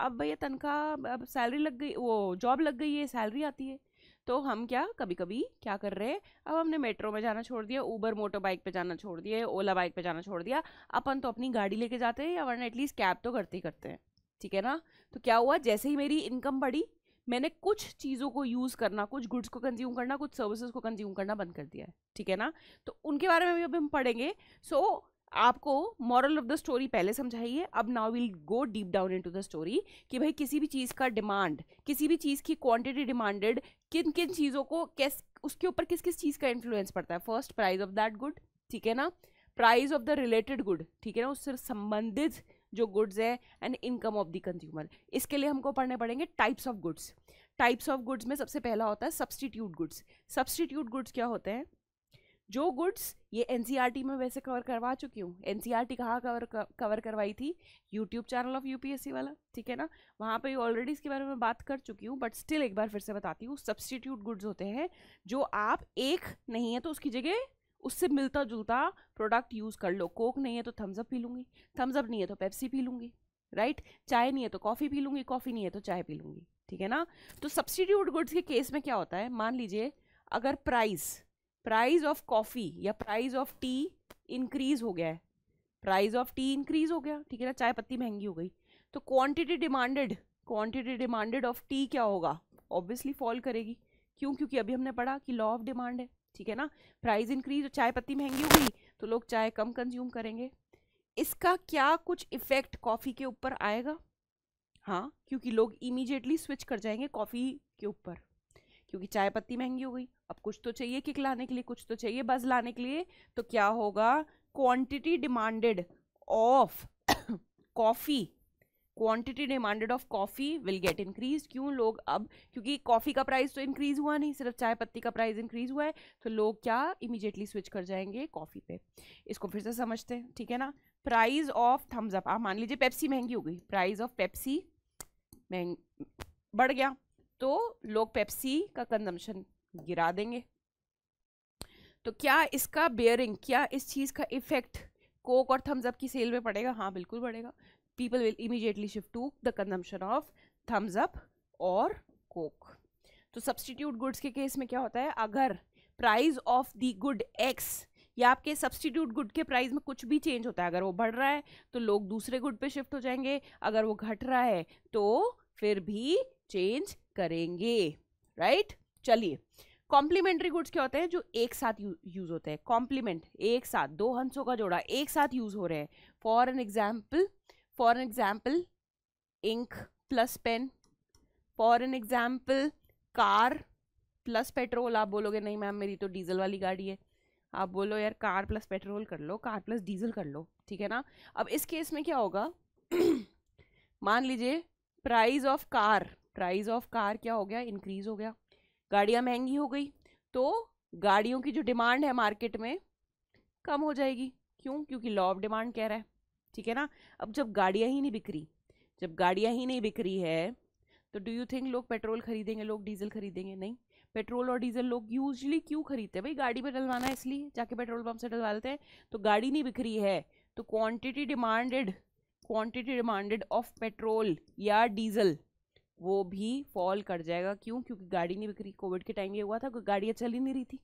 अब भैया तनख्वाह अब सैलरी लग गई वो जॉब लग गई है सैलरी आती है तो हम क्या कभी कभी क्या कर रहे हैं अब हमने मेट्रो में जाना छोड़ दिया ऊबर मोटर बाइक पे जाना छोड़ दिया ओला बाइक पे जाना छोड़ दिया अपन तो अपनी गाड़ी लेके जाते हैं या वरना एटलीस्ट कैब तो करते ही करते हैं ठीक है ना तो क्या हुआ जैसे ही मेरी इनकम बढ़ी मैंने कुछ चीज़ों को यूज़ करना कुछ गुड्स को कंज्यूम करना कुछ सर्विसेज को कंज्यूम करना बंद कर दिया है ठीक है ना तो उनके बारे में भी अभी हम पढ़ेंगे सो so, आपको मॉरल ऑफ द स्टोरी पहले समझाइए अब now will go deep down into the story कि भाई किसी भी चीज़ का डिमांड किसी भी चीज़ की क्वांटिटी डिमांडेड किन किन चीज़ों को कैस उसके ऊपर किस किस चीज़ का इन्फ्लुएंस पड़ता है first price of that good ठीक है ना price of the related good ठीक है ना उससे संबंधित जो गुड्स है and income of the consumer इसके लिए हमको पढ़ने पड़ेंगे types of goods types of goods में सबसे पहला होता है सब्सटीट्यूट गुड्स सब्सटीट्यूट गुड्स क्या होते हैं जो गुड्स ये एन e में वैसे कवर करवा चुकी हूँ एन सी आर टी कहाँ कवर कवर करवाई थी यूट्यूब चैनल ऑफ यू वाला ठीक है ना वहाँ पे ऑलरेडी इसके बारे में बात कर चुकी हूँ बट स्टिल एक बार फिर से बताती हूँ सब्सटीट्यूट गुड्स होते हैं जो आप एक नहीं है तो उसकी जगह उससे मिलता जुलता प्रोडक्ट यूज़ कर लो कोक नहीं है तो थम्सअप पी लूँगी थम्सअप नहीं है तो पेप्सी पी लूँगी राइट चाय नहीं है तो कॉफ़ी पी लूँगी कॉफ़ी नहीं है तो चाय पी लूँगी ठीक है ना तो सब्सटीट्यूट गुड्स के केस में क्या होता है मान लीजिए अगर प्राइस प्राइस ऑफ कॉफ़ी या प्राइस ऑफ टी इंक्रीज हो गया है प्राइस ऑफ टी इंक्रीज हो गया ठीक है ना चाय पत्ती महंगी हो गई तो quantity demanded quantity demanded of tea क्या होगा ऑब्वियसली फॉल करेगी क्यों क्योंकि अभी हमने पढ़ा कि लॉ ऑफ डिमांड है ठीक है ना प्राइस इंक्रीज चाय पत्ती महंगी हो गई तो लोग चाय कम कंज्यूम करेंगे इसका क्या कुछ इफेक्ट कॉफ़ी के ऊपर आएगा हाँ क्योंकि लोग इमीजिएटली स्विच कर जाएंगे कॉफ़ी के ऊपर क्योंकि चाय पत्ती महंगी हो गई अब कुछ तो चाहिए किक लाने के लिए कुछ तो चाहिए बज लाने के लिए तो क्या होगा quantity demanded of coffee quantity demanded of coffee will get increase क्यों लोग अब क्योंकि कॉफ़ी का प्राइस तो इंक्रीज हुआ नहीं सिर्फ चाय पत्ती का प्राइस इंक्रीज हुआ है तो लोग क्या इमीजिएटली स्विच कर जाएंगे कॉफ़ी पे इसको फिर से समझते हैं ठीक है ना प्राइस ऑफ थम्स अप आप मान लीजिए पेप्सी महंगी हो गई प्राइस ऑफ पेप्सी महंग बढ़ गया तो लोग पेप्सी का कंजम्पशन गिरा देंगे तो क्या इसका बेयरिंग क्या इस चीज़ का इफेक्ट कोक और थम्स अप की सेल में पड़ेगा हाँ बिल्कुल पड़ेगा people will immediately shift to the consumption of Thums Up और कोक तो सब्सटीट्यूट गुड्स के केस में क्या होता है अगर price of the good X या आपके सब्सटीट्यूट गुड के प्राइस में कुछ भी चेंज होता है अगर वो बढ़ रहा है तो लोग दूसरे गुड पे शिफ्ट हो जाएंगे अगर वो घट रहा है तो फिर भी चेंज करेंगे राइट right? चलिए कॉम्प्लीमेंट्री गुड्स क्या होते हैं जो एक साथ यूज होते हैं कॉम्प्लीमेंट एक साथ दो हंसों का जोड़ा एक साथ यूज हो रहे हैं for an example for an example ink plus pen for an example car plus petrol आप बोलोगे नहीं मैम मेरी तो डीजल वाली गाड़ी है आप बोलो यार कार प्लस पेट्रोल कर लो कार प्लस डीजल कर लो ठीक है ना अब इस केस में क्या होगा *clears throat* मान लीजिए price of car price of car क्या हो गया इंक्रीज हो गया गाड़ियाँ महंगी हो गई तो गाड़ियों की जो डिमांड है मार्केट में कम हो जाएगी क्यों क्योंकि लॉ ऑफ डिमांड कह रहा है ठीक है ना अब जब गाड़ियाँ ही नहीं बिक्री जब गाड़ियाँ ही नहीं बिक्री है तो डू यू थिंक लोग पेट्रोल खरीदेंगे लोग डीजल खरीदेंगे नहीं पेट्रोल और डीजल लोग यूजली क्यों खरीदते हैं भाई गाड़ी में डलवाना है इसलिए जाके पेट्रोल पंप से डलवाते हैं तो गाड़ी नहीं बिक्री है तो quantity demanded quantity demanded of petrol या डीजल वो भी फॉल कर जाएगा क्यों क्योंकि गाड़ी नहीं बिक रही कोविड के टाइम ये हुआ था गाड़ियाँ अच्छा चल ही नहीं रही थी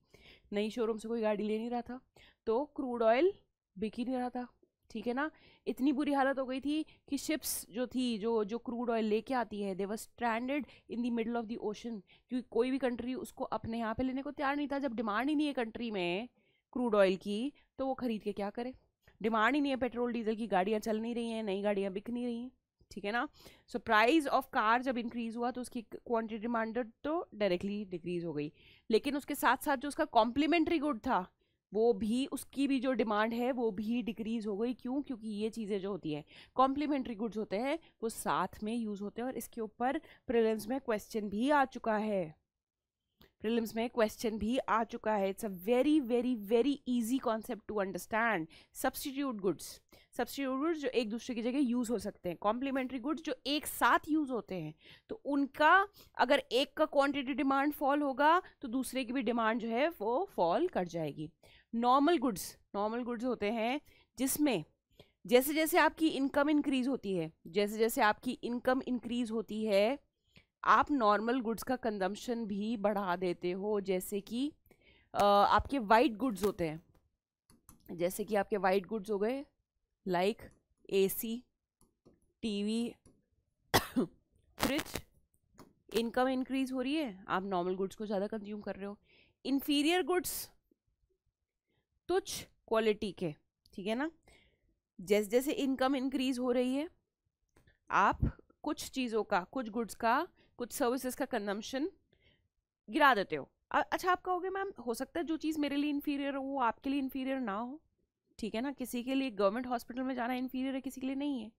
नई शोरूम से कोई गाड़ी ले नहीं रहा था तो क्रूड ऑयल बिक ही नहीं रहा था ठीक है ना इतनी बुरी हालत हो गई थी कि शिप्स जो थी जो जो क्रूड ऑयल लेके आती है they was stranded in the middle of the ocean क्योंकि कोई भी कंट्री उसको अपने यहाँ पे लेने को तैयार नहीं था जब डिमांड ही नहीं है कंट्री में क्रूड ऑयल की तो वो खरीद के क्या करे डिमांड ही नहीं है पेट्रोल डीजल की गाड़ियाँ चल नहीं रही हैं नई गाड़ियाँ बिक नहीं रही हैं ठीक है ना सो प्राइस ऑफ कार जब इंक्रीज हुआ तो उसकी क्वांटिटी डिमांडेड तो डायरेक्टली डिक्रीज हो गई लेकिन उसके साथ साथ जो उसका कॉम्प्लीमेंट्री गुड था वो भी उसकी भी जो डिमांड है वो भी डिक्रीज़ हो गई क्यों क्योंकि ये चीज़ें जो होती हैं कॉम्प्लीमेंट्री गुड्स होते हैं वो साथ में यूज़ होते हैं और इसके ऊपर प्रिलिम्स में क्वेश्चन भी आ चुका है प्रिलिम्स में क्वेश्चन भी आ चुका है it's a very very very easy concept to understand substitute goods substitute goods जो एक दूसरे की जगह यूज़ हो सकते हैं कॉम्प्लीमेंट्री गुड्स जो एक साथ यूज़ होते हैं तो उनका अगर एक का क्वांटिटी डिमांड फॉल होगा तो दूसरे की भी डिमांड जो है वो फॉल कर जाएगी नॉर्मल गुड्स नॉर्मल गुड्स होते हैं जिसमें जैसे जैसे आपकी इनकम इंक्रीज़ होती है जैसे जैसे आपकी इनकम इंक्रीज़ होती है आप नॉर्मल गुड्स का कंजम्पशन भी बढ़ा देते हो जैसे कि आपके वाइट गुड्स होते हैं जैसे कि आपके वाइट गुड्स हो गए C T V fridge income increase हो रही है आप नॉर्मल गुड्स को ज़्यादा कंज्यूम कर रहे हो इन्फीरियर गुड्स तुच्छ क्वालिटी के ठीक है ना जैसे जैसे इनकम इंक्रीज हो रही है आप कुछ चीज़ों का कुछ गुड्स का कुछ सर्विसेज का कंजम्पशन गिरा देते हो अच्छा आप कहोगे मैम हो सकता है जो चीज़ मेरे लिए इन्फीरियर हो वो आपके लिए इन्फीरियर ना हो ठीक है ना किसी के लिए गवर्नमेंट हॉस्पिटल में जाना इन्फीरियर है किसी के लिए नहीं है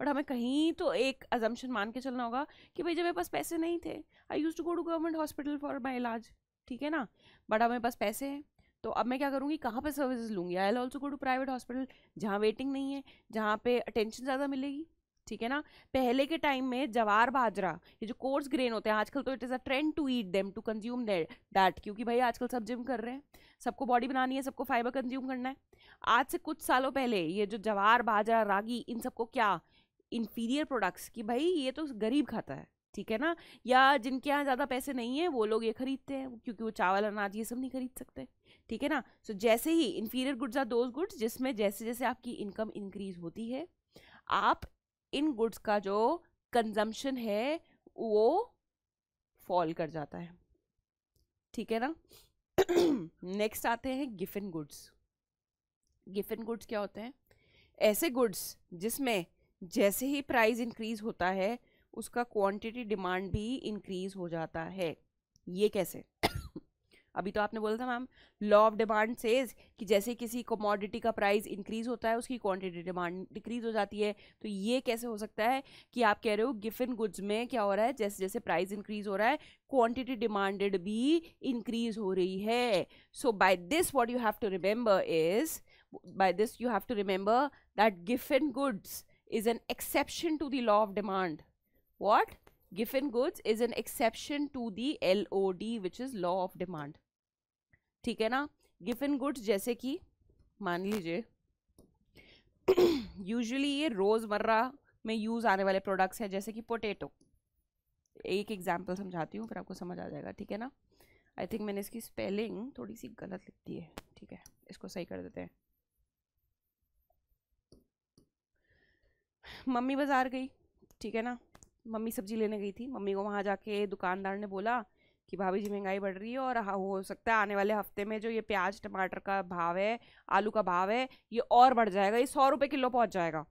बट हमें कहीं तो एक अजम्पन मान के चलना होगा कि भाई जब मेरे पास पैसे नहीं थे I use to go to government hospital for my इलाज ठीक है ना बट मेरे पास पैसे हैं तो अब मैं क्या करूँगी कहाँ पर सर्विसेज लूँगी I'll also go to private hospital जहाँ वेटिंग नहीं है जहाँ पे अटेंशन ज़्यादा मिलेगी ठीक है ना पहले के टाइम में जवार बाजरा ये जो कोर्स ग्रेन होते हैं आजकल तो it is a trend to eat them to consume that क्योंकि भाई आजकल सब जिम कर रहे हैं सबको बॉडी बनानी है सबको फाइबर कंज्यूम करना है आज से कुछ सालों पहले ये जो जवार बाजरा रागी इन सबको क्या इन्फीरियर प्रोडक्ट्स कि भाई ये तो गरीब खाता है ठीक है ना या जिनके यहाँ ज़्यादा पैसे नहीं है वो लोग ये खरीदते हैं क्योंकि वो चावल अनाज ये सब नहीं खरीद सकते ठीक है ना सो so, जैसे ही inferior goods are those goods जिसमें जैसे जैसे आपकी इनकम इंक्रीज होती है आप इन गुड्स का जो कंजम्पशन है वो फॉल कर जाता है ठीक है ना *clears throat* नेक्स्ट आते हैं गिफिन गुड्स गिफिन गुड्स क्या होते हैं ऐसे गुड्स जिसमें जैसे ही प्राइस इंक्रीज होता है उसका क्वांटिटी डिमांड भी इंक्रीज हो जाता है ये कैसे अभी तो आपने बोला था ma'am law of demand says कि जैसे किसी कमोडिटी का प्राइस इंक्रीज होता है उसकी क्वांटिटी डिमांड डिक्रीज हो जाती है तो ये कैसे हो सकता है कि आप कह रहे हो गिफिन गुड्स में क्या हो रहा है जैसे जैसे प्राइस इंक्रीज हो रहा है क्वांटिटी डिमांडेड भी इंक्रीज हो रही है so by this what you have to remember is this to remember that Giffen goods is an exception to the law of demand what Giffen goods is an exception to the L O D which is law of demand ठीक है ना Giffen goods जैसे कि मान लीजिए usually *coughs* ये रोज़मर्रा में यूज़ आने वाले प्रोडक्ट्स हैं जैसे कि पोटैटो एक एग्जाम्पल समझाती हूँ फिर आपको समझ आ जाएगा ठीक है ना आई थिंक मैंने इसकी स्पेलिंग थोड़ी सी गलत लिख दी है ठीक है इसको सही कर देते हैं मम्मी बाज़ार गई ठीक है ना मम्मी सब्जी लेने गई थी मम्मी को वहाँ जाके दुकानदार ने बोला कि भाभी जी महंगाई बढ़ रही है और हो सकता है आने वाले हफ्ते में जो ये प्याज टमाटर का भाव है आलू का भाव है ये और बढ़ जाएगा ये सौ रुपये किलो पहुँच जाएगा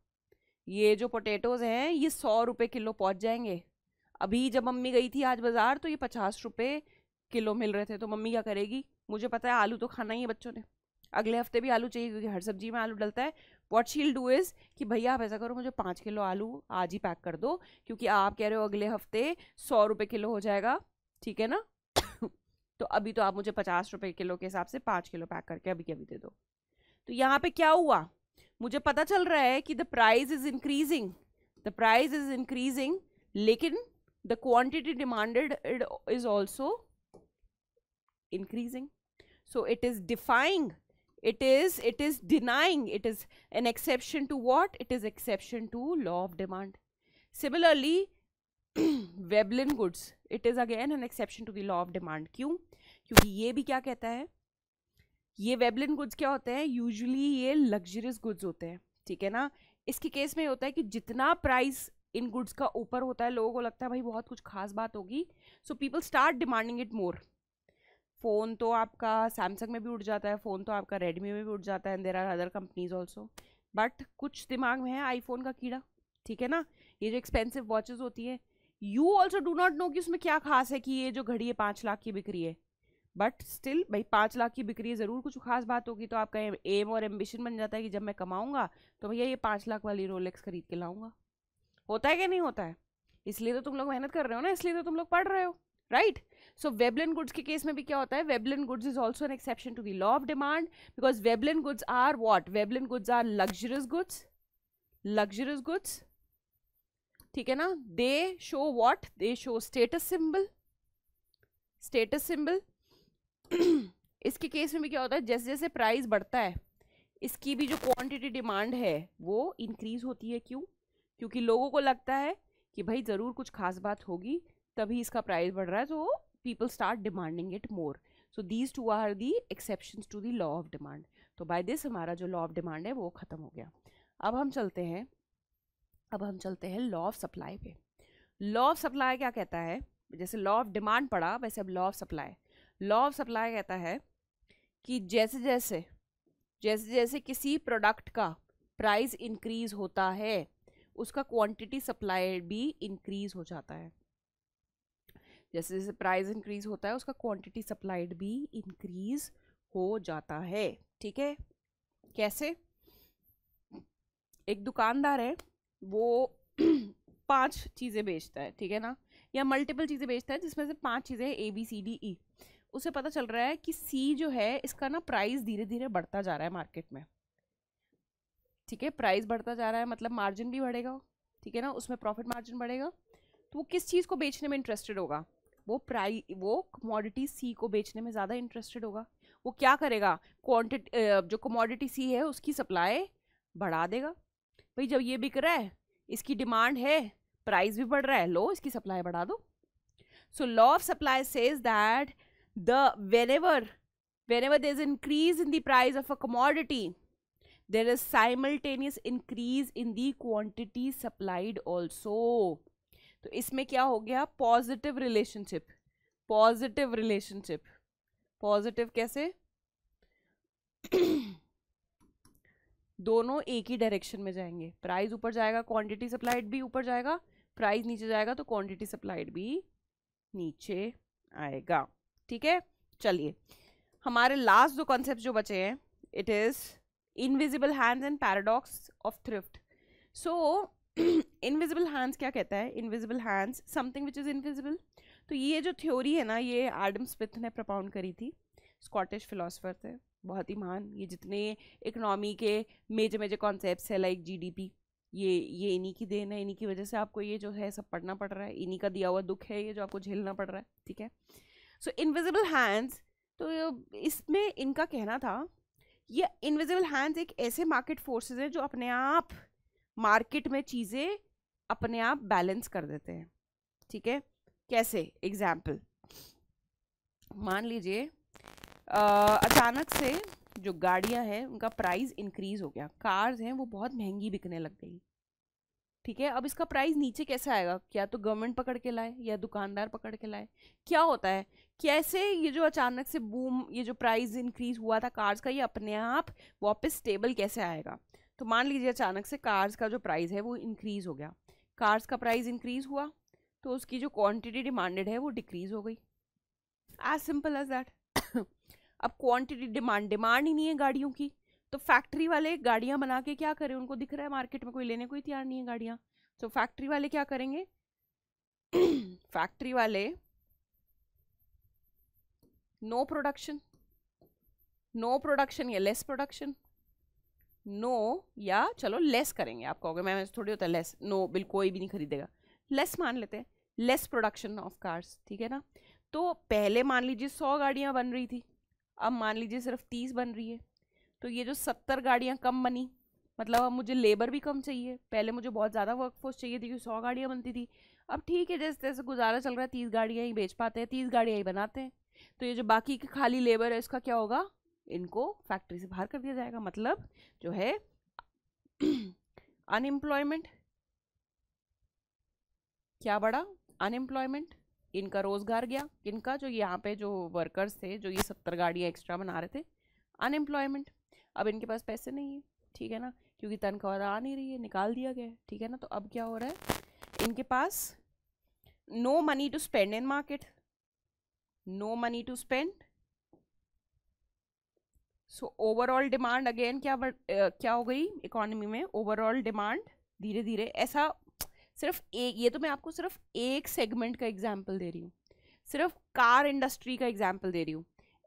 ये जो पोटैटोज़ हैं ये सौ रुपये किलो पहुँच जाएंगे अभी जब मम्मी गई थी आज बाज़ार तो ये पचास रुपये किलो मिल रहे थे तो मम्मी क्या करेगी मुझे पता है आलू तो खाना ही है बच्चों ने अगले हफ्ते भी आलू चाहिए क्योंकि हर सब्जी में आलू डलता है वॉट शील डू इज़ कि भैया आप ऐसा करो मुझे पाँच किलो आलू आज ही पैक कर दो क्योंकि आप कह रहे हो अगले हफ्ते सौ रुपये किलो हो जाएगा ठीक है ना *coughs* तो अभी तो आप मुझे पचास रुपए किलो के हिसाब से पाँच किलो पैक करके अभी के अभी दे दो तो यहाँ पे क्या हुआ मुझे पता चल रहा है कि the price is increasing the price is increasing लेकिन the quantity demanded is also increasing so it is defying it is it is denying it is an exception to what it is exception to law of demand similarly *clears throat* Veblen goods it is again an exception to the law of demand क्यों क्योंकि ये भी क्या कहता है ये Veblen goods क्या होते हैं यूजली ये लग्जरियस गुड्स होते हैं ठीक है ना इसके केस में होता है कि जितना प्राइस इन गुड्स का ऊपर होता है लोगों को लगता है भाई बहुत कुछ खास बात होगी so people start demanding it more phone तो आपका सैमसंग में भी उठ जाता है फ़ोन तो आपका रेडमी में भी उठ जाता है there are other companies also but कुछ दिमाग में है आईफोन का कीड़ा ठीक है ना ये जो एक्सपेंसिव वॉचेज़ होती हैं you also do not know कि उसमें क्या खास है कि ये जो घड़ी है पाँच लाख की बिक्री है बट स्टिल भाई पाँच लाख की बिक्री है ज़रूर कुछ खास बात होगी तो आपका एम और एम्बिशन बन जाता है कि जब मैं कमाऊँगा तो भैया ये पाँच लाख वाली रोलेक्स खरीद के लाऊँगा होता है कि नहीं होता है इसलिए तो तुम लोग मेहनत कर रहे हो ना इसलिए तो तुम लोग पढ़ रहे हो राइट सो वेबलिन गुड्स के केस में भी क्या होता है Veblen goods is also an exception to the law of demand because Veblen goods are what Veblen goods are luxurious goods luxurious goods ठीक है ना they show what they show status symbol status symbol इसके case में भी क्या होता है जैसे जैसे प्राइस बढ़ता है इसकी भी जो क्वांटिटी डिमांड है वो इंक्रीज होती है क्यों क्योंकि लोगों को लगता है कि भाई ज़रूर कुछ खास बात होगी तभी इसका प्राइस बढ़ रहा है तो people start demanding it more so these two are the exception to the law of demand तो बाय दिस हमारा जो लॉ ऑफ डिमांड है वो ख़त्म हो गया अब हम चलते हैं अब हम चलते हैं लॉ ऑफ सप्लाई पे लॉ ऑफ सप्लाई क्या कहता है जैसे लॉ ऑफ डिमांड पड़ा वैसे अब law of supply law of supply कहता है कि जैसे जैसे जैसे जैसे किसी प्रोडक्ट का प्राइस इंक्रीज होता है उसका क्वांटिटी सप्लाई भी इंक्रीज हो जाता है जैसे जैसे प्राइस इंक्रीज होता है उसका क्वांटिटी सप्लाइड भी इंक्रीज हो जाता है ठीक है कैसे एक दुकानदार है वो *clears throat* पांच चीज़ें बेचता है ठीक है ना या मल्टीपल चीज़ें बेचता है जिसमें से पांच चीज़ें A B C D E e। उसे पता चल रहा है कि सी जो है इसका ना प्राइस धीरे धीरे बढ़ता जा रहा है मार्केट में ठीक है प्राइस बढ़ता जा रहा है मतलब मार्जिन भी बढ़ेगा ठीक है ना उसमें प्रॉफिट मार्जिन बढ़ेगा तो वो किस चीज़ को बेचने में इंटरेस्टेड होगा वो प्राइ वो कमोडिटी सी को बेचने में ज़्यादा इंटरेस्टेड होगा वो क्या करेगा क्वान्टिटी जो कमोडिटी सी है उसकी सप्लाई बढ़ा देगा भाई जब ये बिक रहा है इसकी डिमांड है प्राइस भी बढ़ रहा है लो इसकी सप्लाई बढ़ा दो so law of supply says that the whenever whenever the is increase in the price of a commodity there is simultaneous increase in the quantity supplied also तो इसमें क्या हो गया positive relationship positive relationship positive कैसे दोनों एक ही direction में जाएंगे प्राइस ऊपर जाएगा क्वांटिटी सप्लाइड भी ऊपर जाएगा प्राइस नीचे जाएगा तो क्वांटिटी सप्लाइड भी नीचे आएगा ठीक है चलिए हमारे लास्ट दो कॉन्सेप्ट जो बचे हैं it is invisible hands and paradox of thrift so invisible hands क्या कहता है invisible hands something which is invisible तो ये जो थ्योरी है ना ये एडम स्मिथ ने प्रपाउंड करी थी स्कॉटिश फिलोसफर थे बहुत ही महान ये जितने इकनॉमी के मेजर मेजर कॉन्सेप्ट है लाइक जीडीपी ये ये इन्हीं की देन है इन्हीं की वजह से आपको ये जो है सब पढ़ना पड़ रहा है इन्हीं का दिया हुआ दुख है ये जो आपको झेलना पड़ रहा है ठीक है सो इनविजिबल हैंड्स तो इसमें इनका कहना था ये इनविजिबल हैंड्स एक ऐसे मार्केट फोर्सेज हैं जो अपने आप मार्केट में चीज़ें अपने आप बैलेंस कर देते हैं ठीक है कैसे एग्जाम्पल मान लीजिए अचानक से जो गाड़ियाँ हैं उनका प्राइस इंक्रीज हो गया कार्स हैं वो बहुत महंगी बिकने लग गई ठीक है अब इसका प्राइस नीचे कैसे आएगा क्या तो गवर्नमेंट पकड़ के लाए या दुकानदार पकड़ के लाए क्या होता है कैसे ये जो अचानक से बूम ये जो प्राइस इंक्रीज हुआ था कार्स का ये अपने आप वापस स्टेबल कैसे आएगा तो मान लीजिए अचानक से कार्स का जो प्राइस है वो इंक्रीज़ हो गया कार्स का प्राइस इंक्रीज़ हुआ तो उसकी जो क्वांटिटी डिमांडेड है वो डिक्रीज़ हो गई एज सिंपल एज दैट अब क्वांटिटी डिमांड डिमांड ही नहीं है गाड़ियों की तो फैक्ट्री वाले गाड़ियां बना के क्या करें उनको दिख रहा है मार्केट में कोई लेने को ही तैयार नहीं है गाड़ियां तो फैक्ट्री वाले क्या करेंगे फैक्ट्री *clears throat* वाले नो प्रोडक्शन नो प्रोडक्शन या लेस प्रोडक्शन नो या चलो लेस करेंगे आप कहोगे मैम थोड़ी होता है लेस नो बिल कोई भी नहीं खरीदेगा लेस मान लेते हैं लेस प्रोडक्शन ऑफ कार्स ठीक है ना तो पहले मान लीजिए सौ गाड़ियां बन रही थी अब मान लीजिए सिर्फ तीस बन रही है तो ये जो सत्तर गाड़ियाँ कम बनी मतलब अब मुझे लेबर भी कम चाहिए पहले मुझे बहुत ज़्यादा वर्कफोर्स चाहिए थी क्योंकि सौ गाड़ियाँ बनती थी अब ठीक है जैसे जैसे गुजारा चल रहा है तीस गाड़ियाँ ही बेच पाते हैं तीस गाड़ियाँ ही बनाते हैं तो ये जो बाकी की खाली लेबर है इसका क्या होगा इनको फैक्ट्री से बाहर कर दिया जाएगा मतलब जो है अनएम्प्लॉयमेंट *clears throat* क्या बड़ा अनएम्प्लॉयमेंट इनका रोज़गार गया इनका जो यहाँ पे जो वर्कर्स थे जो ये सत्तर गाड़ियाँ एक्स्ट्रा बना रहे थे अनएम्प्लॉयमेंट अब इनके पास पैसे नहीं है ठीक है ना क्योंकि तनख्वाह आ नहीं रही है निकाल दिया गया है ठीक है ना तो अब क्या हो रहा है इनके पास no money to spend in market no money to spend so overall demand again क्या uh, क्या हो गई इकोनॉमी में ओवरऑल डिमांड धीरे धीरे ऐसा सिर्फ एक ये तो मैं आपको सिर्फ एक सेगमेंट का एग्जाम्पल दे रही हूँ सिर्फ कार इंडस्ट्री का एग्जाम्पल दे रही हूँ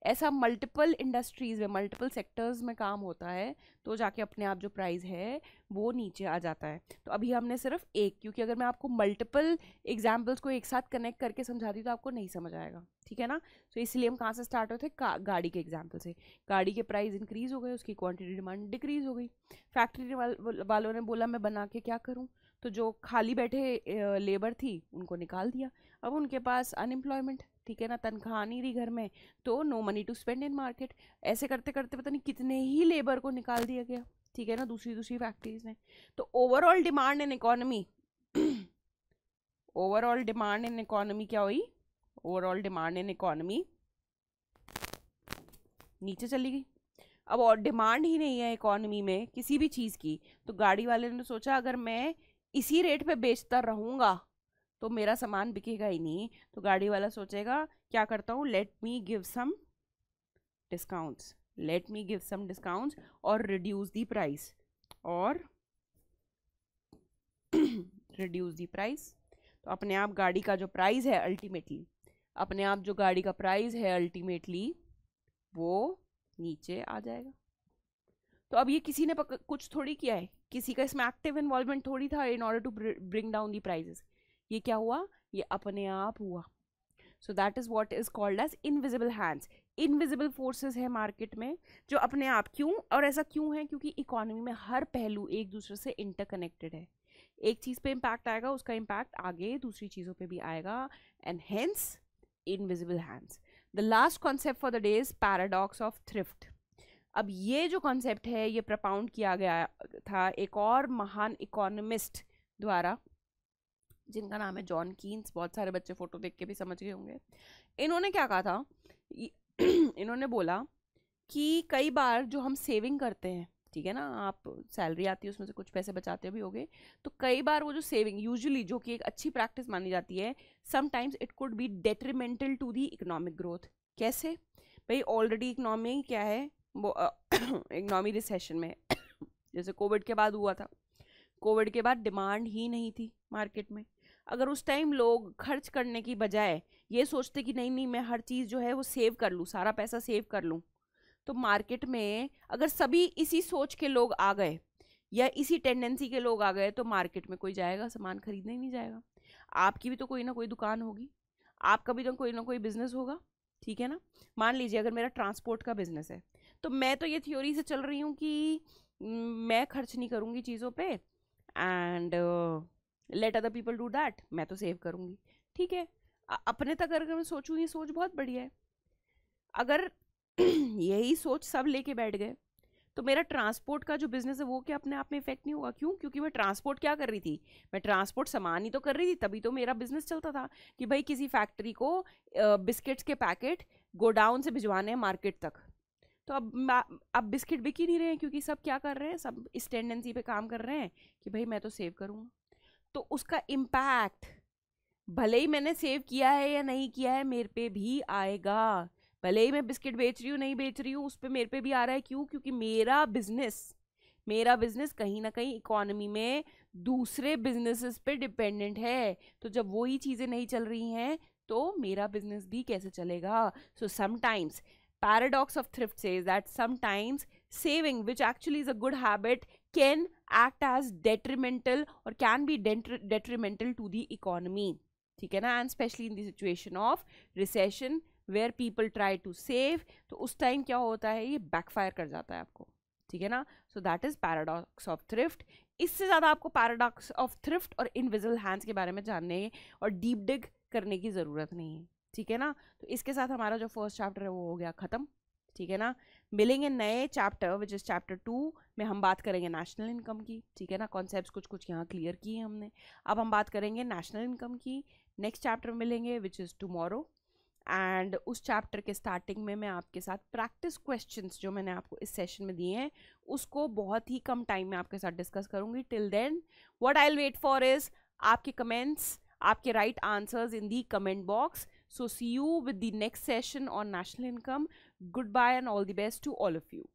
ऐसा मल्टीपल इंडस्ट्रीज़ में मल्टीपल सेक्टर्स में काम होता है तो जाके अपने आप जो प्राइस है वो नीचे आ जाता है तो अभी हमने सिर्फ एक क्योंकि अगर मैं आपको मल्टीपल एग्जाम्पल्स को एक साथ कनेक्ट करके समझा दी तो आपको नहीं समझ आएगा ठीक है ना तो so, इसलिए हम कहाँ से स्टार्ट होते हैं गाड़ी के एग्जाम्पल से गाड़ी के प्राइस इंक्रीज़ हो गए उसकी क्वान्टिटी डिमांड डिक्रीज़ हो गई फैक्ट्री वाल, वालों ने बोला मैं बना के क्या करूँ तो जो खाली बैठे लेबर थी उनको निकाल दिया अब उनके पास अनएम्प्लॉयमेंट ठीक है ना तनख्वाह नहीं रही घर में तो no money to spend in market ऐसे करते करते पता नहीं कितने ही लेबर को निकाल दिया गया ठीक है ना दूसरी दूसरी फैक्ट्रीज में तो overall demand in economy overall demand in economy क्या हुई ओवरऑल डिमांड इन इकोनॉमी नीचे चली गई अब और डिमांड ही नहीं है इकोनॉमी में किसी भी चीज़ की तो गाड़ी वाले ने सोचा अगर मैं इसी रेट पे बेचता रहूँगा तो मेरा सामान बिकेगा ही नहीं तो गाड़ी वाला सोचेगा क्या करता हूँ let me give some discounts let me give some discounts और रिड्यूस दी प्राइस और रिड्यूस दी प्राइस तो अपने आप गाड़ी का जो प्राइस है अल्टीमेटली अपने आप जो गाड़ी का प्राइस है अल्टीमेटली वो नीचे आ जाएगा तो अब ये किसी ने कुछ थोड़ी किया है किसी का इसमें एक्टिव इन्वॉल्वमेंट थोड़ी था in order to bring down the prices ये क्या हुआ ये अपने आप हुआ so that is what is called as invisible hands invisible forces है मार्केट में जो अपने आप क्यों और ऐसा क्यों है क्योंकि इकोनॉमी में हर पहलू एक दूसरे से इंटरकनेक्टेड है एक चीज़ पे इम्पैक्ट आएगा उसका इम्पैक्ट आगे दूसरी चीज़ों पे भी आएगा and hence invisible hands the last concept for the day is paradox of thrift अब ये जो कॉन्सेप्ट है ये प्रपाउंड किया गया था एक और महान इकोनमिस्ट द्वारा जिनका नाम है जॉन कीन्स बहुत सारे बच्चे फ़ोटो देख के भी समझ गए होंगे इन्होंने क्या कहा था *clears throat* इन्होंने बोला कि कई बार जो हम सेविंग करते हैं ठीक है ना आप सैलरी आती है उसमें से कुछ पैसे बचाते भी होगे तो कई बार वो जो सेविंग यूजुअली जो कि एक अच्छी प्रैक्टिस मानी जाती है sometimes it could be detrimental to the economic growth कैसे भाई ऑलरेडी इकोनॉमी क्या है वो इकनॉमी *coughs* रिसेशन में *coughs* जैसे कोविड के बाद हुआ था कोविड के बाद डिमांड ही नहीं थी मार्केट में अगर उस टाइम लोग खर्च करने की बजाय ये सोचते कि नहीं नहीं मैं हर चीज़ जो है वो सेव कर लूँ सारा पैसा सेव कर लूँ तो मार्केट में अगर सभी इसी सोच के लोग आ गए या इसी टेंडेंसी के लोग आ गए तो मार्केट में कोई जाएगा सामान खरीदने ही नहीं जाएगा आपकी भी तो कोई ना कोई दुकान होगी आपका भी तो कोई ना कोई बिज़नेस होगा ठीक है ना मान लीजिए अगर मेरा ट्रांसपोर्ट का बिज़नेस है तो मैं तो ये थ्योरी से चल रही हूँ कि मैं खर्च नहीं करूँगी चीज़ों पे and let other people do that मैं तो सेव करूँगी ठीक है अपने तक अगर मैं सोचूँ ये सोच बहुत बढ़िया है अगर *clears throat* यही सोच सब लेके बैठ गए तो मेरा ट्रांसपोर्ट का जो बिज़नेस है वो क्या अपने आप में इफेक्ट नहीं होगा क्यों क्योंकि मैं ट्रांसपोर्ट क्या कर रही थी मैं ट्रांसपोर्ट सामान ही तो कर रही थी तभी तो मेरा बिज़नेस चलता था कि भाई किसी फैक्ट्री को बिस्किट्स के पैकेट गोडाउन से भिजवाने हैं मार्केट तक तो अब अब बिस्किट बिक ही नहीं रहे हैं क्योंकि सब क्या कर रहे हैं सब इस टेंडेंसी पे काम कर रहे हैं कि भाई मैं तो सेव करूँगा तो उसका इम्पैक्ट भले ही मैंने सेव किया है या नहीं किया है मेरे पे भी आएगा भले ही मैं बिस्किट बेच रही हूँ नहीं बेच रही हूँ उस पर मेरे पे भी आ रहा है क्यों क्योंकि मेरा बिजनेस मेरा बिजनेस कहीं ना कहीं इकोनॉमी में दूसरे बिजनेसेस पे डिपेंडेंट है तो जब वही चीज़ें नहीं चल रही हैं तो मेरा बिजनेस भी कैसे चलेगा so sometimes paradox of thrift says that sometimes saving which actually is a good habit can act as detrimental or can be detri detrimental to the economy ठीक है ना and specially in the situation of recession where people try to save तो उस time क्या होता है ये backfire कर जाता है आपको ठीक है ना so that is paradox of thrift इससे ज़्यादा आपको पैराडॉक्स ऑफ थ्रिफ्ट और इनविजिबल हैंड्स के बारे में जानने और डीप डिग करने की ज़रूरत नहीं है ठीक है ना तो इसके साथ हमारा जो फर्स्ट चैप्टर है वो हो गया ख़त्म ठीक है ना मिलेंगे नए chapter which is chapter two में हम बात करेंगे नेशनल इनकम की ठीक है ना कॉन्सेप्ट कुछ कुछ यहाँ क्लियर किए हमने अब हम बात करेंगे नेशनल इनकम की नेक्स्ट चैप्टर मिलेंगे विच इज़ टमोरो एंड उस चैप्टर के स्टार्टिंग में मैं आपके साथ प्रैक्टिस क्वेश्चंस जो मैंने आपको इस सेशन में दिए हैं उसको बहुत ही कम टाइम में आपके साथ डिस्कस करूँगी till then what I will wait for is आपके कमेंट्स आपके right answers in the comment box So see you with the next session on national income. Goodbye and all the best to all of you.